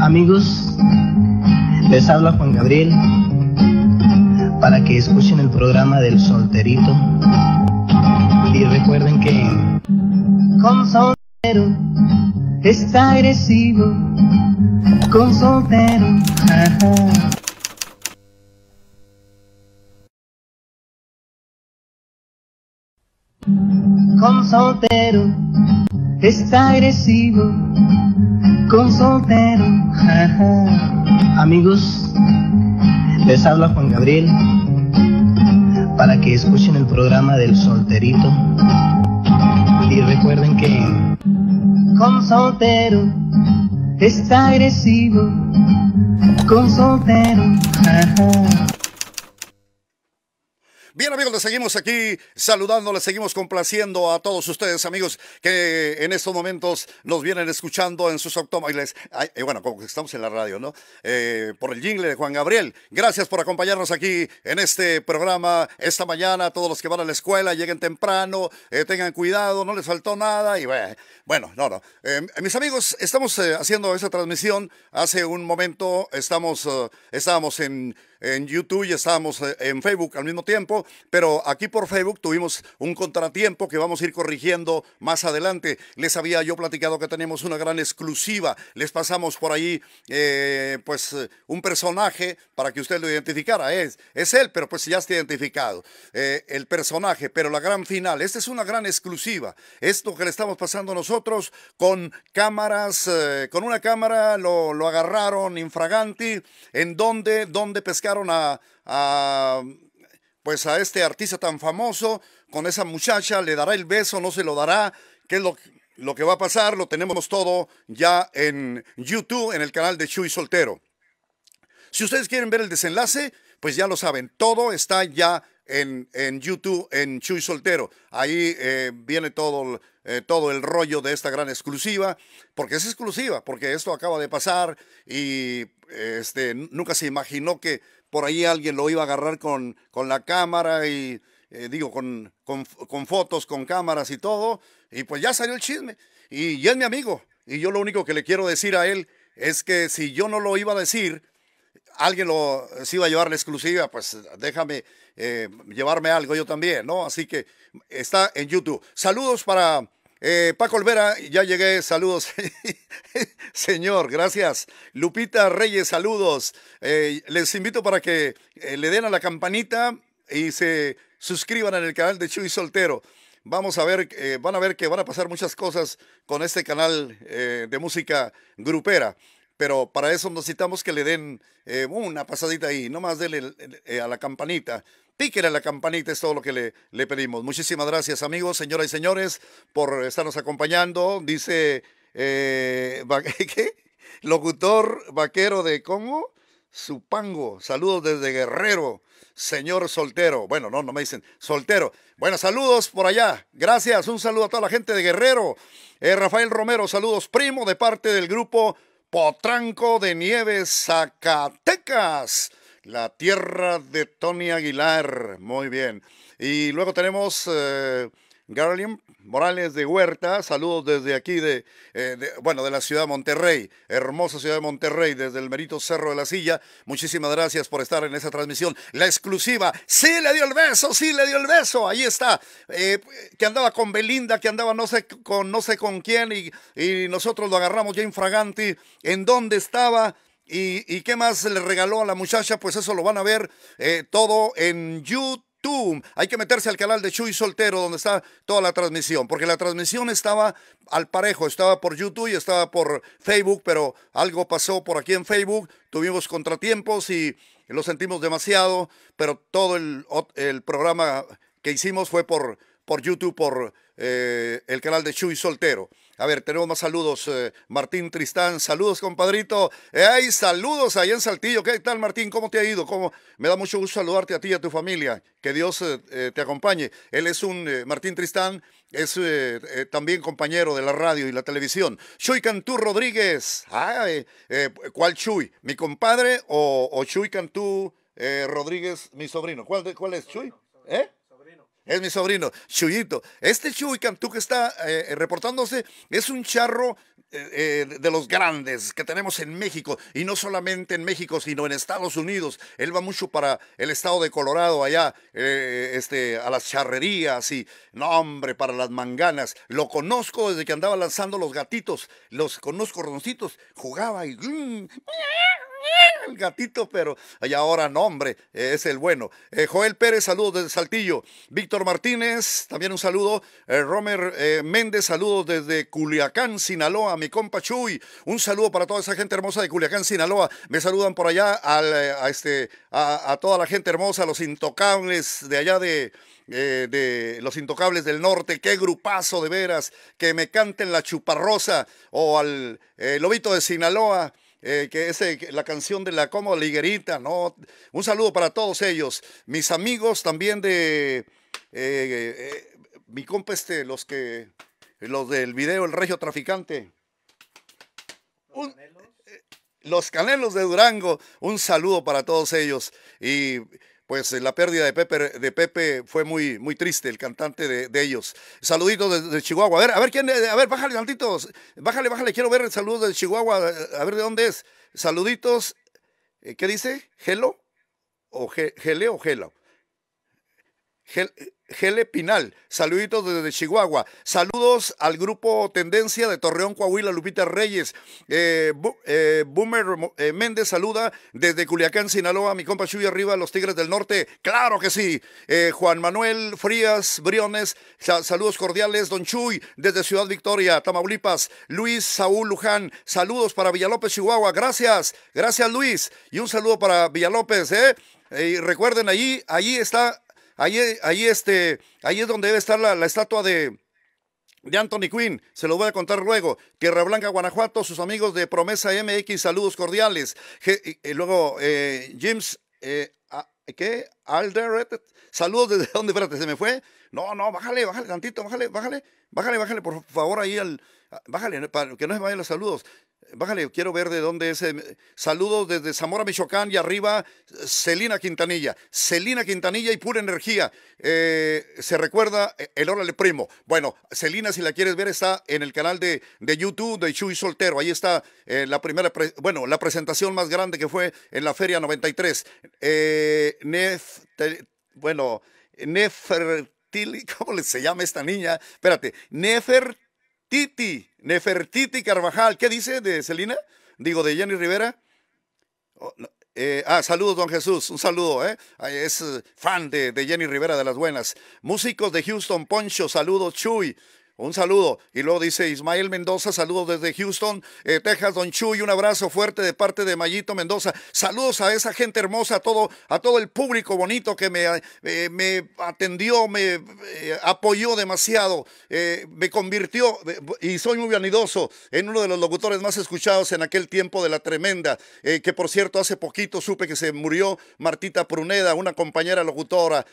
Amigos, les habla Juan Gabriel para que escuchen el programa del solterito y recuerden que con soltero está agresivo, con soltero. Con soltero está agresivo, con soltero. Amigos, les habla Juan Gabriel para que escuchen el programa del solterito. Y recuerden que con soltero está agresivo, con soltero. Bien amigos, les seguimos aquí saludando, les seguimos complaciendo a todos ustedes amigos que en estos momentos nos vienen escuchando en sus automóviles. Eh, bueno, como que estamos en la radio, ¿no? Eh, por el jingle de Juan Gabriel. Gracias por acompañarnos aquí en este programa esta mañana. Todos los que van a la escuela, lleguen temprano, eh, tengan cuidado, no les faltó nada. Y bueno, no, no. Em, mis amigos, estamos haciendo esa transmisión. Hace un momento estamos, estábamos en en YouTube y estábamos eh, en Facebook al mismo tiempo, pero aquí por Facebook tuvimos un contratiempo que vamos a ir corrigiendo más adelante. Les había yo platicado que tenemos una gran exclusiva. Les pasamos por ahí, eh, pues, un personaje para que usted lo identificara. Es, es él, pero pues ya está identificado eh, el personaje. Pero la gran final, esta es una gran exclusiva. Esto que le estamos pasando nosotros con cámaras, con una cámara lo, lo agarraron infraganti. ¿En dónde? ¿Dónde pescar? a, pues a este artista tan famoso con esa muchacha, le dará el beso, no se lo dará, qué es lo, lo que va a pasar, lo tenemos todo ya en YouTube, en el canal de Chuy Soltero. Si ustedes quieren ver el desenlace, pues ya lo saben, todo está ya en, en YouTube, en Chuy Soltero. Ahí eh, viene todo eh, todo el rollo de esta gran exclusiva, porque es exclusiva, porque esto acaba de pasar y este, nunca se imaginó que por ahí alguien lo iba a agarrar con, con la cámara y, eh, digo, con, con, fotos, con cámaras y todo. Y pues ya salió el chisme. Y, es mi amigo. Y yo lo único que le quiero decir a él es que si yo no lo iba a decir, alguien lo, eh, se iba a llevar la exclusiva, pues déjame eh, llevarme algo yo también, ¿no? Así que está en YouTube. Saludos para... Eh, Paco Olvera, ya llegué, saludos. Señor, gracias. Lupita Reyes, saludos. Eh, les invito para que eh, le den a la campanita y se suscriban en el canal de Chuy Soltero. Vamos a ver, van a ver que van a pasar muchas cosas con este canal de música grupera. Pero para eso necesitamos que le den una pasadita ahí. Nomás denle a la campanita píquele la campanita, es todo lo que le, pedimos. Muchísimas gracias, amigos, señoras y señores, por estarnos acompañando. Dice, eh, ¿qué? Locutor vaquero de Congo, Supango. Saludos desde Guerrero, señor soltero. Bueno, no, no me dicen soltero. Bueno, saludos por allá. Gracias, un saludo a toda la gente de Guerrero. Eh, Rafael Romero, saludos, primo, de parte del grupo Potranco de Nieves, Zacatecas. La Tierra de Tony Aguilar, muy bien. Y luego tenemos... Eh, Morales de Huerta, saludos desde aquí eh, de, bueno, de la ciudad de Monterrey, hermosa ciudad de Monterrey, desde el merito Cerro de la Silla. Muchísimas gracias por estar en esta transmisión. La exclusiva, sí le dio el beso, sí le dio el beso, ahí está. Eh, que andaba con Belinda, que andaba no sé con, no sé con quién y, y nosotros lo agarramos ya Fraganti. ¿En dónde estaba? Y, qué más le regaló a la muchacha? Pues eso lo van a ver eh, todo en YouTube. Hay que meterse al canal de Chuy Soltero, donde está toda la transmisión, porque la transmisión estaba al parejo, estaba por YouTube y estaba por Facebook, pero algo pasó por aquí en Facebook, tuvimos contratiempos y lo sentimos demasiado, pero todo el, programa que hicimos fue por, por YouTube, por eh, el canal de Chuy Soltero. A ver, tenemos más saludos. Eh, Martín Tristán, saludos, compadrito. Eh, ¡Ay, saludos ahí en Saltillo! ¿Qué tal, Martín? ¿Cómo te ha ido? Me da mucho gusto saludarte a ti y a tu familia. Que Dios eh, te acompañe. Él es un, Martín Tristán, es también compañero de la radio y la televisión. Chuy Cantú Rodríguez. ¿Cuál Chuy? ¿Mi compadre o, Chuy Cantú Rodríguez, mi sobrino? ¿Cuál, cuál es Chuy? ¿Eh? Es mi sobrino, Chuyito. Este Chuy Cantú que está eh, eh, reportándose es un charro eh, de los grandes que tenemos en México. Y no solamente en México, sino en Estados Unidos. Él va mucho para el estado de Colorado, allá, este, a las charrerías y, no, hombre, para las manganas. Lo conozco desde que andaba lanzando los gatitos, los, conozco, roncitos. Jugaba y... Mm, el gatito, pero allá ahora no, hombre, es el bueno. Eh, Joel Pérez, saludos desde Saltillo. Víctor Martínez, también un saludo. Eh, Romer eh, Méndez, saludos desde Culiacán, Sinaloa. Mi compa Chuy, un saludo para toda esa gente hermosa de Culiacán, Sinaloa. Me saludan por allá a, este, a, toda la gente hermosa, los intocables de allá de, de Los Intocables del Norte, qué grupazo de veras, que me canten la chuparrosa o al Lobito de Sinaloa, eh, que es la canción de la como liguerita, ¿no? Un saludo para todos ellos. Mis amigos también de eh, eh, mi compa este, los que, los del video El Regio Traficante. los canelos de Durango, un saludo para todos ellos. Y pues eh, la pérdida de Pepe, de Pepe fue muy, muy triste, el cantante de, ellos. Saluditos desde de Chihuahua. A ver, a ver quién, eh, a ver, bájale tantitos. Bájale, bájale, quiero ver el saludo de Chihuahua, eh, a ver de dónde es. Saluditos, ¿qué dice? ¿Gelo? ¿O gele o gelo? Gele Pinal, saluditos desde Chihuahua. Saludos al grupo Tendencia de Torreón, Coahuila, Lupita Reyes. Eh, eh, Boomer eh, Méndez saluda desde Culiacán, Sinaloa, mi compa Chuy Arriba, los Tigres del Norte. Claro que sí. Juan Manuel Frías Briones, saludos cordiales. Don Chuy, desde Ciudad Victoria, Tamaulipas. Luis Saúl Luján, saludos para Villalópez, Chihuahua. Gracias, gracias Luis. Y un saludo para Villalópez, ¿eh? Y recuerden, allí, allí está este, ahí, es donde debe estar la, estatua de, de Anthony Quinn, se lo voy a contar luego. Tierra Blanca, Guanajuato, sus amigos de Promesa MX, saludos cordiales. y, luego, eh, James, eh, ah, ¿qué? Alder, saludos desde dónde, espérate, se me fue. No, no, bájale, bájale tantito, bájale, bájale, bájale, bájale, por favor, ahí al, Ah, bájale, para que no se vayan los saludos. Bájale, quiero ver de dónde es. Em, saludos desde Zamora, Michoacán y arriba, Celina Quintanilla. Celina Quintanilla y pura energía. Eh, se recuerda eh, el Órale Primo. Bueno, Celina, si la quieres ver, está en el canal de, YouTube de Chuy Soltero. Ahí está eh, la primera, bueno, la presentación más grande que fue en la Feria 93. Nef, bueno, Nefertili, ¿cómo se llama esta niña? Espérate, Nefer Titi, Nefertiti Carvajal. ¿Qué dice de Celina? Digo, de Jenny Rivera. Oh, eh, ah, saludos, don Jesús. Un saludo, ¿eh? Es eh, fan de, de, Jenny Rivera de las Buenas. Músicos de Houston, Poncho, saludos, Chuy. Un saludo. Y luego dice Ismael Mendoza, saludos desde Houston, eh, Texas, Don Chuy, un abrazo fuerte de parte de Mayito Mendoza. Saludos a esa gente hermosa, a todo, a todo el público bonito que me, eh, atendió, me eh, apoyó demasiado, me convirtió, y soy muy vanidoso, en uno de los locutores más escuchados en aquel tiempo de la tremenda, que por cierto hace poquito supe que se murió Martita Pruneda, una compañera locutora.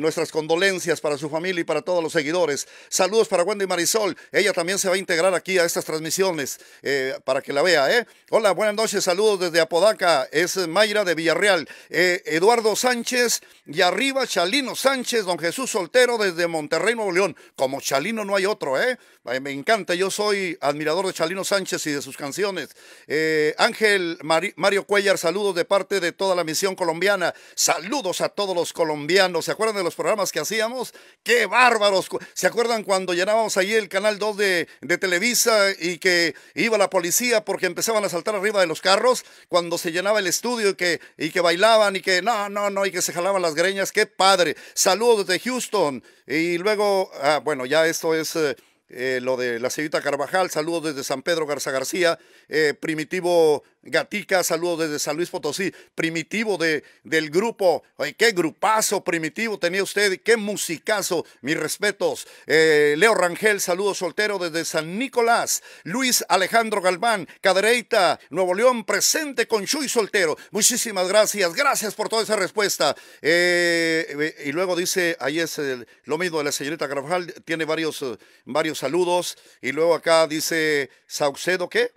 nuestras condolencias para su familia y para todos los seguidores. Saludos para Wendy Marisol. Ella también se va a integrar aquí a estas transmisiones eh, para que la vea. ¿eh? Hola, buenas noches, saludos desde Apodaca. Es Mayra de Villarreal. Eh, Eduardo Sánchez y arriba Chalino Sánchez, don Jesús Soltero desde Monterrey, Nuevo León. Como Chalino no hay otro, ¿eh? Me encanta, yo soy admirador de Chalino Sánchez y de sus canciones. Eh, Ángel Mario Cuellar, saludos de parte de toda la misión colombiana. Saludos a todos los colombianos. ¿Se acuerdan de los programas que hacíamos? ¡Qué bárbaros! ¿Se acuerdan cuando llenábamos ahí el canal 2 de, Televisa y que iba la policía porque empezaban a saltar arriba de los carros cuando se llenaba el estudio y que, y que bailaban y que no, no, no, y que se jalaban las greñas. ¡Qué padre! Saludos de Houston. Y luego, ah, bueno, ya esto es... Eh, eh, lo de la señorita Carvajal, saludos desde San Pedro Garza García, eh, Primitivo Gatica, saludos desde San Luis Potosí. Primitivo de, del grupo. Ay, qué grupazo primitivo tenía usted. Qué musicazo. Mis respetos. Eh, Leo Rangel, saludos soltero desde San Nicolás. Luis Alejandro Galván, Cadereita, Nuevo León, presente con Chuy Soltero. Muchísimas gracias. Gracias por toda esa respuesta. Eh, y luego dice, ahí es lo mismo de la señorita Grafal. Tiene varios, eh, varios saludos. Y luego acá dice Saucedo, ¿qué?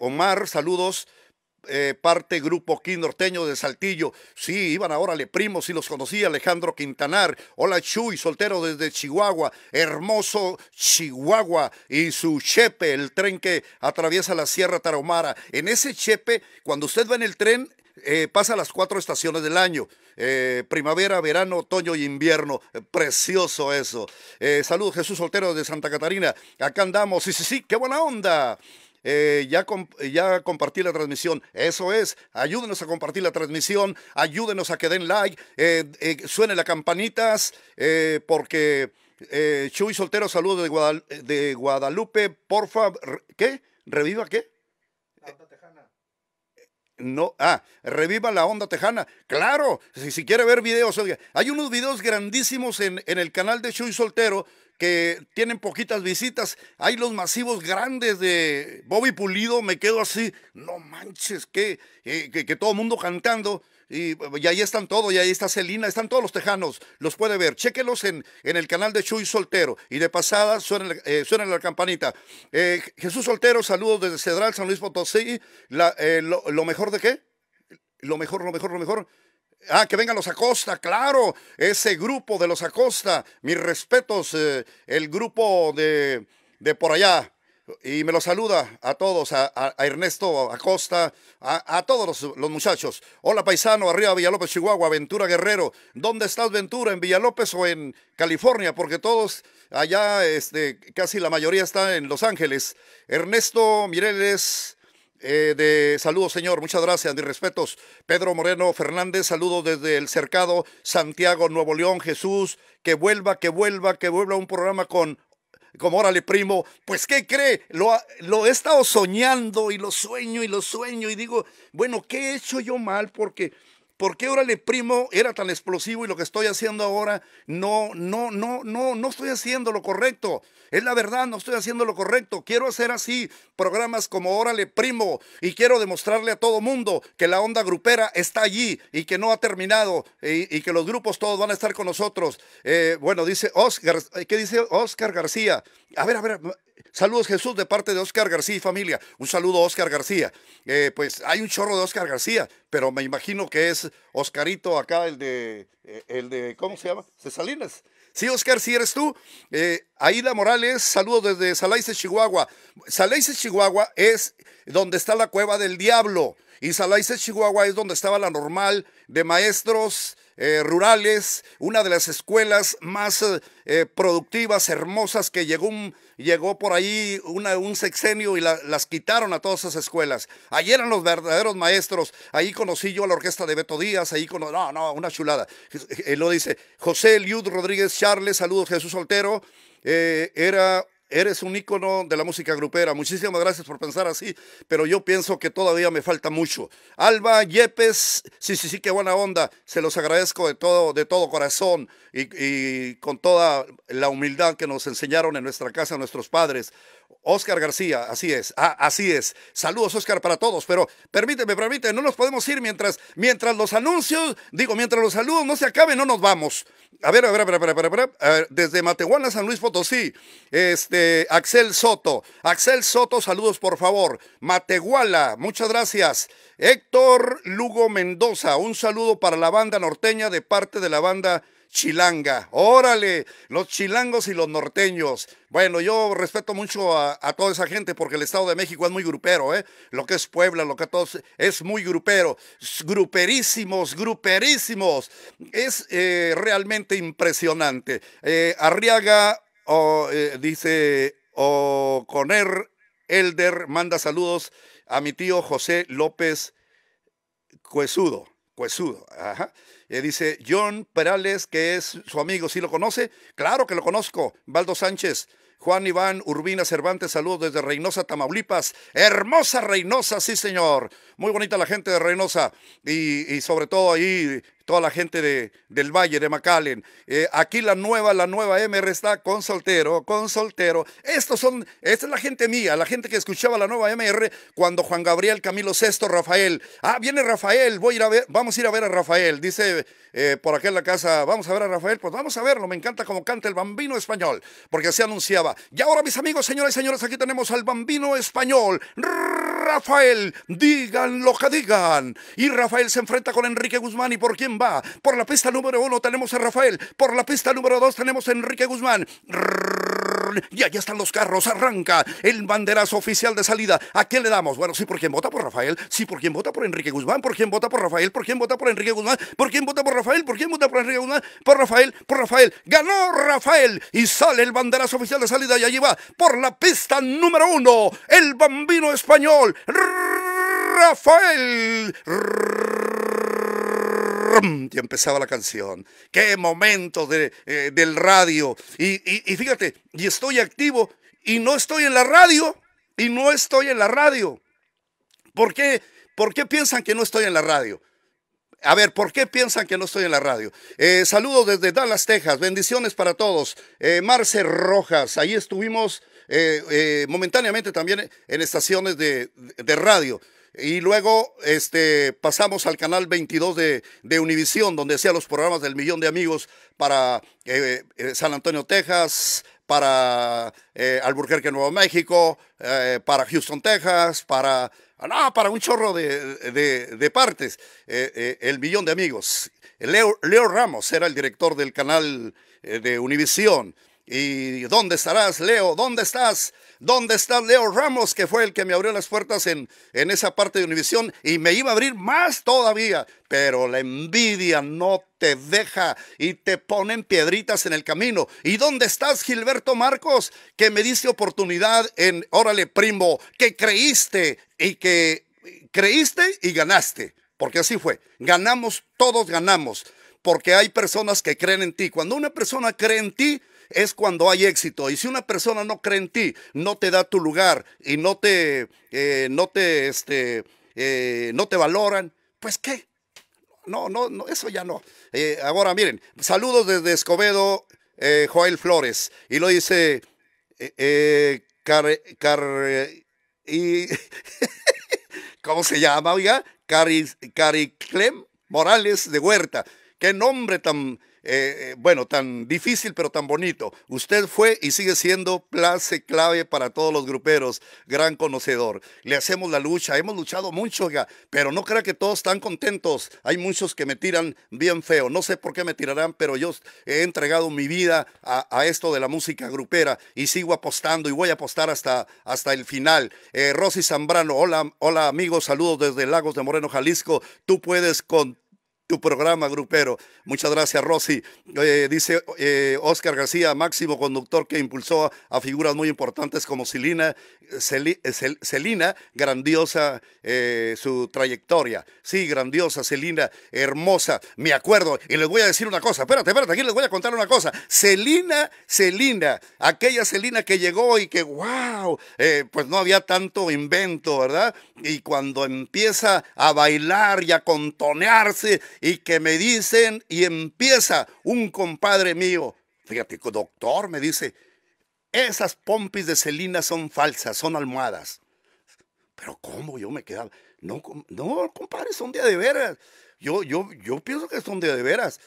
Omar, saludos. Eh, parte grupo King de Saltillo. Sí, iban ahora le primo, Si los conocí, Alejandro Quintanar. Hola Chuy, soltero desde Chihuahua, hermoso Chihuahua y su chepe, el tren que atraviesa la Sierra Tarahumara. En ese chepe, cuando usted va en el tren, eh, pasa las cuatro estaciones del año, eh, primavera, verano, otoño y e invierno. precioso eso. Saludos Jesús Soltero de Santa Catarina. Acá andamos. Sí, sí, sí, qué buena onda. Eh, ya, ya compartí la transmisión. Eso es, ayúdenos a compartir la transmisión, ayúdenos a que den like, eh, eh suene las campanitas, eh, porque Chuy Soltero, saludos de, Guadalupe de Guadalupe, porfa, ¿qué? ¿Reviva qué? No, ah, reviva la onda tejana. Claro, si, si quiere ver videos, hay unos videos grandísimos en, en el canal de Chuy Soltero que tienen poquitas visitas. Hay los masivos grandes de Bobby Pulido, me quedo así, no manches, que, eh, que, que todo mundo cantando. Eh, y, ahí están todos, y ahí está Celina, están todos los tejanos, los puede ver. Chéquelos en, en el canal de Chuy Soltero. Y de pasada suena, eh, la campanita. Eh, Jesús Soltero, saludos desde Cedral, San Luis Potosí. lo, lo, mejor de qué? Lo mejor, lo mejor, lo mejor. Ah, que vengan los Acosta, claro, ese grupo de los Acosta, mis respetos, el grupo de, de por allá, y me lo saluda a todos, a, Ernesto Acosta, a, a todos los, muchachos. Hola paisano, arriba Villalópez, Chihuahua, Ventura Guerrero. ¿Dónde estás Ventura? ¿En Villalópez o en California? Porque todos allá, este, casi la mayoría está en Los Ángeles. Ernesto Mireles, eh, de saludos, señor. Muchas gracias, mis respetos. Pedro Moreno Fernández, saludo desde el cercado Santiago, Nuevo León. Jesús, que vuelva, que vuelva, que vuelva un programa con como órale primo, pues ¿qué cree? Lo, lo he estado soñando y lo sueño y lo sueño y digo, bueno, ¿qué he hecho yo mal? Porque ¿Por qué Órale Primo era tan explosivo y lo que estoy haciendo ahora no, no, no, no, no estoy haciendo lo correcto? Es la verdad, no estoy haciendo lo correcto. Quiero hacer así programas como Órale Primo y quiero demostrarle a todo mundo que la onda grupera está allí y que no ha terminado y, que los grupos todos van a estar con nosotros. Eh, bueno, dice Oscar, ¿qué dice Oscar García? A ver, a ver, Saludos Jesús de parte de Oscar García y familia. Un saludo a Oscar García. Eh, pues hay un chorro de Oscar García pero me imagino que es Oscarito acá, el de, eh, el de ¿cómo se llama? Cesalinas. Sí, Oscar, si eres tú. Eh, Aida Morales, saludos desde Salaices, Chihuahua. Salaices, Chihuahua es donde está la cueva del diablo. Y Salaices, Chihuahua es donde estaba la normal de maestros eh, rurales, una de las escuelas más eh, productivas, hermosas, que llegó un llegó por ahí un sexenio y las quitaron a todas esas escuelas. Allí eran los verdaderos maestros. Ahí conocí yo a la orquesta de Beto Díaz, ahí conocí, no, no, una chulada. Él lo dice, José Eliud Rodríguez Charles, saludos Jesús Soltero, eh, era Eres un ícono de la música grupera. Muchísimas gracias por pensar así, pero yo pienso que todavía me falta mucho. Alba Yepes, sí, sí, sí, qué buena onda. Se los agradezco de todo, de todo corazón y con toda la humildad que nos enseñaron en nuestra casa nuestros padres. Oscar García, así es, ah, así es. Saludos, Oscar, para todos, pero permíteme, permíteme, no nos podemos ir mientras, mientras los anuncios, digo, mientras los saludos no se acaben, no nos vamos. A ver, a ver, a ver, a ver, a ver, a ver, desde Matehuala, San Luis Potosí, este, Axel Soto, Axel Soto, saludos, por favor. Matehuala, muchas gracias. Héctor Lugo Mendoza, un saludo para la banda norteña de parte de la banda chilanga. Órale, los chilangos y los norteños. Bueno, yo respeto mucho a, toda esa gente porque el Estado de México es muy grupero, ¿eh? Lo que es Puebla, lo que todos es muy grupero. Gruperísimos, gruperísimos. Es eh, realmente impresionante. Eh, Arriaga eh, dice, o Elder manda saludos a mi tío José López Cuesudo. Cuesudo. Ajá. Eh, dice John Perales, que es su amigo, ¿sí lo conoce? Claro que lo conozco. Valdo Sánchez. Juan Iván Urbina Cervantes, saludos desde Reynosa, Tamaulipas. Hermosa Reynosa, sí señor. Muy bonita la gente de Reynosa y, y sobre todo ahí toda la gente de, del Valle, de Macalen. Eh, aquí la nueva, la nueva MR está con soltero, con soltero. Estos son, esta es la gente mía, la gente que escuchaba la nueva MR cuando Juan Gabriel, Camilo VI, Rafael. Ah, viene Rafael, voy a ir a ver, vamos a ir a ver a Rafael. Dice eh, por aquí en la casa, vamos a ver a Rafael, pues vamos a verlo. Me encanta como canta el bambino español, porque se anunciaba. Y ahora, mis amigos, señoras y señores, aquí tenemos al bambino español. Rafael, digan lo que digan. Y Rafael se enfrenta con Enrique Guzmán y por quién Va, Por la pista número uno tenemos a Rafael. Por la pista número dos tenemos a Enrique Guzmán. Y allá están los carros. Arranca el banderazo oficial de salida. ¿A qué le damos? Bueno, sí, por quien vota por Rafael. Sí, por quien vota por Enrique Guzmán. Por quien vota por Rafael. Por quien vota por Enrique Guzmán. Por quien vota por Rafael. Por quien vota por Enrique Guzmán. Por Rafael. Por Rafael. Ganó Rafael. Y sale el banderazo oficial de salida. Y allí va por la pista número uno. El bambino español. Rafael y empezaba la canción. ¡Qué momento de, eh, del radio! Y, fíjate, y estoy activo y no estoy en la radio. Y no estoy en la radio. ¿Por qué? ¿Por qué piensan que no estoy en la radio? A ver, ¿por qué piensan que no estoy en la radio? saludo eh, saludos desde Dallas, Texas. Bendiciones para todos. Eh, Marce Rojas, ahí estuvimos momentáneamente también en estaciones de, de radio. Y luego este, pasamos al canal 22 de, de Univisión, donde hacía los programas del Millón de Amigos para eh, eh, San Antonio, Texas, para eh, Albuquerque, Nuevo México, para Houston, Texas, para, para un chorro de, partes. el Millón de Amigos. Leo, Leo, Ramos era el director del canal de Univisión. ¿Y dónde estarás, Leo? ¿Dónde estás? ¿Dónde está Leo Ramos, que fue el que me abrió las puertas en, en esa parte de Univisión y me iba a abrir más todavía? Pero la envidia no te deja y te ponen piedritas en el camino. ¿Y dónde estás, Gilberto Marcos, que me diste oportunidad en, órale, primo, que creíste y que creíste y ganaste? Porque así fue. Ganamos, todos ganamos, porque hay personas que creen en ti. Cuando una persona cree en ti, es cuando hay éxito. Y si una persona no cree en ti, no te da tu lugar y no te, eh, no te, este, eh, no te valoran, pues qué. No, no, no, eso ya no. Eh, ahora miren, saludos desde Escobedo, Joel Flores. Y lo dice y, ¿Cómo se llama, oiga? Cari, Clem Morales de Huerta. Qué nombre tan eh, bueno, tan difícil pero tan bonito. Usted fue y sigue siendo place clave para todos los gruperos, gran conocedor. Le hacemos la lucha, hemos luchado mucho ya, pero no crea que todos están contentos. Hay muchos que me tiran bien feo, no sé por qué me tirarán, pero yo he entregado mi vida a, esto de la música grupera y sigo apostando y voy a apostar hasta, hasta el final. Eh, Rosy Zambrano, hola, hola amigos, saludos desde Lagos de Moreno, Jalisco. Tú puedes con tu programa grupero. Muchas gracias, Rosy. Eh, dice eh, Oscar García, máximo conductor que impulsó a figuras muy importantes como Celina, eh, grandiosa su trayectoria. Sí, grandiosa, Celina, hermosa, me acuerdo. Y les voy a decir una cosa, espérate, espérate, aquí les voy a contar una cosa. Celina, Celina, aquella Celina que llegó y que, wow, pues no había tanto invento, ¿verdad? Y cuando empieza a bailar y a contonearse, y que me dicen y empieza un compadre mío. Fíjate, doctor, me dice, esas pompis de Celina son falsas, son almohadas. Pero ¿cómo? Yo me quedaba. No, no compadre, son de de veras. Yo, yo, yo pienso que son de de veras.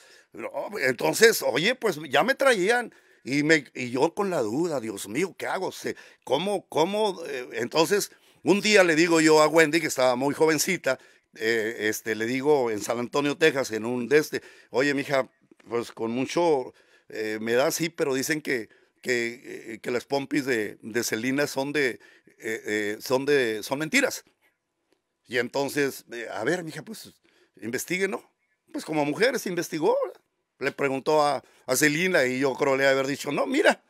Entonces, oye, pues ya me traían. Y, me, y yo con la duda, Dios mío, ¿qué hago? ¿Cómo, cómo? Eh, entonces, un día le digo yo a Wendy, que estaba muy jovencita, eh, este, le digo en San Antonio, Texas, en un de este, oye, mija, pues con mucho, eh, me da sí, pero dicen que, que, eh, que las pompis de, Celina son de, son de, son mentiras. Y entonces, a ver, mija, pues investigue, ¿no? Pues como mujer se investigó, le preguntó a, Celina y yo creo le haber dicho, no, mira,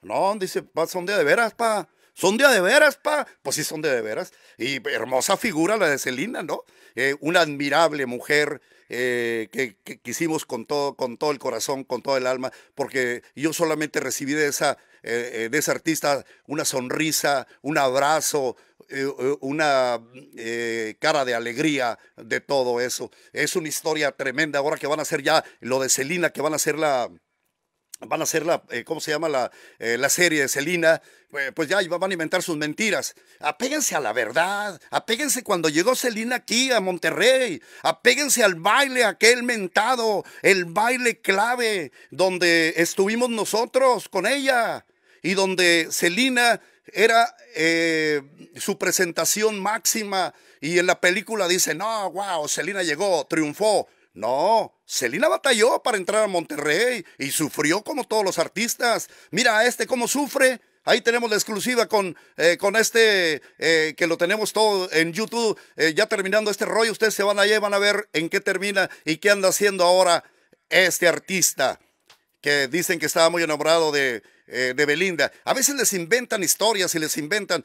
no, dice, son de de veras, pa, ¿Son de de veras, pa? Pues sí, son de de veras. Y hermosa figura la de Celina, ¿no? Eh, una admirable mujer eh, que, quisimos con todo, con todo el corazón, con todo el alma, porque yo solamente recibí de esa, eh, de artista una sonrisa, un abrazo, una cara de alegría de todo eso. Es una historia tremenda. Ahora que van a hacer ya lo de Celina, que van a hacer la, van a hacer la, eh, ¿cómo se llama? La, eh, serie de Selina? Eh, pues ya van a inventar sus mentiras. Apéguense a la verdad, apéguense cuando llegó Selina aquí a Monterrey, apéguense al baile aquel mentado, el baile clave donde estuvimos nosotros con ella y donde Selina era su presentación máxima y en la película dice, no, wow, Selina llegó, triunfó. No, Celina batalló para entrar a Monterrey y sufrió como todos los artistas. Mira a este cómo sufre. Ahí tenemos la exclusiva con, eh, con este eh, que lo tenemos todo en YouTube. Eh, ya terminando este rollo, ustedes se van allá y van a ver en qué termina y qué anda haciendo ahora este artista que dicen que estaba muy enamorado de, Belinda. A veces les inventan historias y les inventan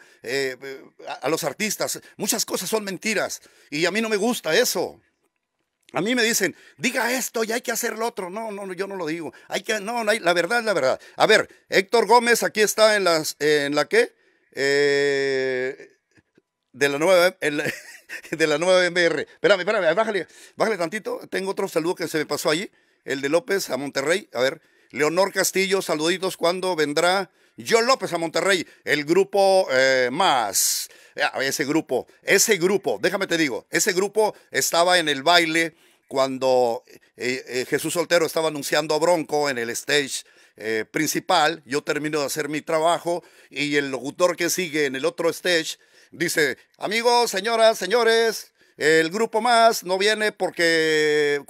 a, los artistas. Muchas cosas son mentiras y a mí no me gusta eso. A mí me dicen, diga esto y hay que hacer lo otro. No, no, yo no lo digo. Hay que, no, no hay, la verdad es la verdad. A ver, Héctor Gómez aquí está en las, en la qué, eh, de la nueva, el, de la nueva MR. Espérame, espérame, bájale, bájale tantito. Tengo otro saludo que se me pasó allí, el de López a Monterrey. A ver, Leonor Castillo, saluditos. ¿Cuándo vendrá John López a Monterrey, el grupo eh, más. Ah, ese grupo, ese grupo, déjame te digo, ese grupo estaba en el baile cuando eh, eh, Jesús Soltero estaba anunciando a Bronco en el stage principal, yo termino de hacer mi trabajo y el locutor que sigue en el otro stage dice, amigos, señoras, señores, el grupo más no viene porque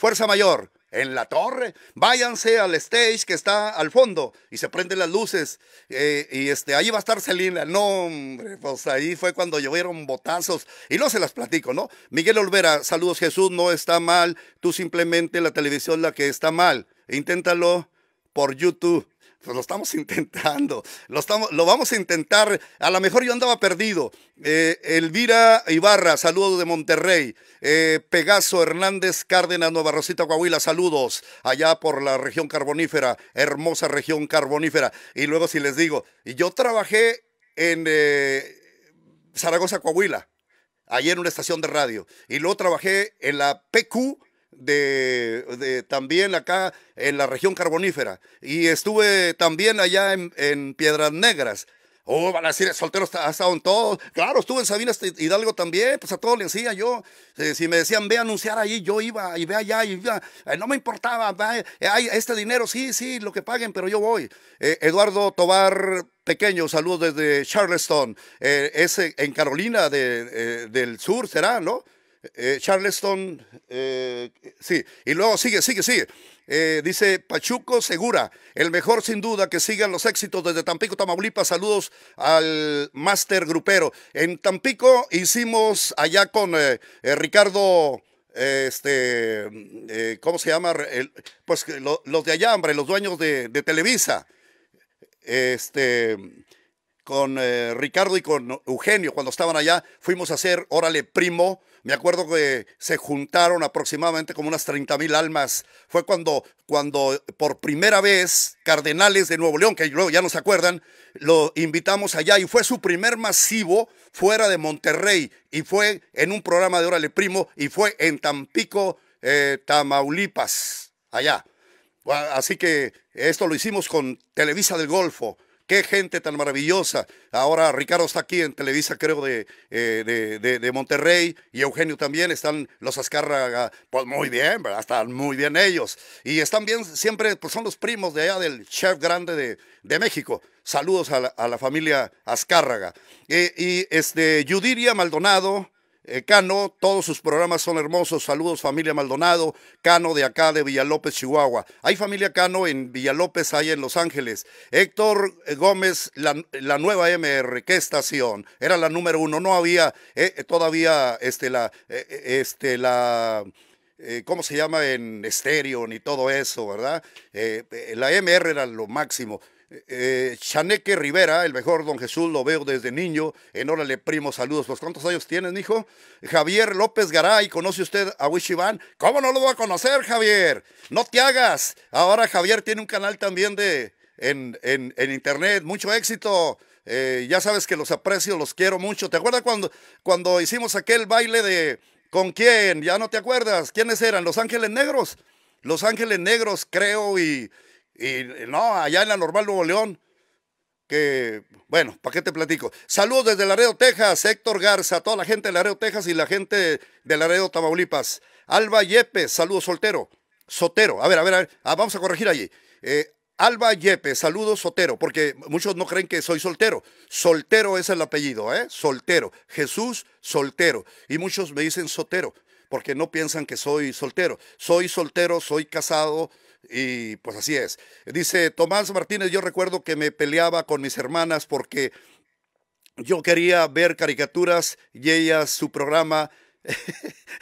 fuerza mayor en la torre. Váyanse al stage que está al fondo y se prenden las luces. Eh, y este, ahí va a estar Celina. No, hombre, pues ahí fue cuando llovieron botazos. Y no se las platico, ¿no? Miguel Olvera, saludos Jesús, no está mal. Tú simplemente la televisión la que está mal. Inténtalo por YouTube. Pues, lo estamos intentando, lo, estamos, lo vamos a intentar. A lo mejor yo andaba perdido. Eh, Elvira Ibarra, saludos de Monterrey. Eh, Pegaso Hernández Cárdenas, Nueva Rosita, Coahuila, saludos allá por la región carbonífera, hermosa región carbonífera. Y luego si les digo, yo trabajé en eh, Zaragoza, Coahuila, ayer en una estación de radio, y luego trabajé en la PQ de, también acá en la región carbonífera. Y estuve también allá en, Piedras Negras. Oh, van decir, solteros ha estado en todo. Claro, estuve en Sabina Hidalgo también, pues a todos le decía yo. Eh, si me decían, ve a anunciar ahí, yo iba y ve allá y eh, no me importaba, eh, este dinero, sí, sí, lo que paguen, pero yo voy. Eduardo Tobar Pequeño, saludos desde Charleston. es en Carolina de, del Sur será, ¿no? Eh, Charleston, eh, sí, y luego sigue, sigue, sigue. Eh, dice Pachuco Segura, el mejor sin duda, que sigan los éxitos desde Tampico, Tamaulipas. Saludos al máster grupero. En Tampico hicimos allá con Ricardo, este, ¿cómo se llama? pues los de allá, los dueños de, de Televisa. Este, con Ricardo y con Eugenio, cuando estaban allá, fuimos a hacer, órale, primo me acuerdo que se juntaron aproximadamente como unas 30 mil almas. Fue cuando, cuando por primera vez Cardenales de Nuevo León, que luego ya no se acuerdan, lo invitamos allá y fue su primer masivo fuera de Monterrey y fue en un programa de Órale Primo y fue en Tampico, eh, Tamaulipas, allá. Así que esto lo hicimos con Televisa del Golfo Qué gente tan maravillosa. Ahora Ricardo está aquí en Televisa, creo, eh, de, de, Monterrey y Eugenio también. Están los Azcárraga, pues muy bien, ¿verdad? Están muy bien ellos. Y están bien siempre, pues son los primos de allá del chef grande de, de México. Saludos a la, familia Azcárraga. Eh, y este, Yudiria Maldonado. Eh, Cano, todos sus programas son hermosos. Saludos, familia Maldonado. Cano de acá, de Villalópez, Chihuahua. Hay familia Cano en Villalópez, ahí en Los Ángeles. Héctor eh, Gómez, la, nueva MR, ¿qué estación? Era la número uno. No había eh, todavía este, la, este, la, ¿cómo se llama? En estéreo ni todo eso, ¿verdad? la MR era lo máximo. Eh, Chaneque Rivera, el mejor don Jesús, lo veo desde niño. En primo, saludos. ¿Pues cuántos años tienes, hijo? Javier López Garay, ¿conoce usted a Wishivan? ¿Cómo no lo voy a conocer, Javier? No te hagas. Ahora Javier tiene un canal también de en, internet. Mucho éxito. Eh, ya sabes que los aprecio, los quiero mucho. ¿Te acuerdas cuando, cuando hicimos aquel baile de ¿Con quién? Ya no te acuerdas. ¿Quiénes eran? Los Ángeles Negros. Los Ángeles Negros, creo, y y no, allá en la normal Nuevo León, que, bueno, ¿para qué te platico? Saludos desde Laredo, Texas, Héctor Garza, toda la gente de Laredo, Texas y la gente de Laredo, Tamaulipas. Alba Yepes, saludos soltero. Sotero, a ver, a ver, a ver. Ah, vamos a corregir allí. Eh, Alba Yepes, saludos Sotero, porque muchos no creen que soy soltero. Soltero es el apellido, ¿eh? Soltero. Jesús Soltero. Y muchos me dicen Sotero, porque no piensan que soy soltero. Soy soltero, soy casado, y pues así es. Dice Tomás Martínez, yo recuerdo que me peleaba con mis hermanas porque yo quería ver caricaturas y ellas su programa.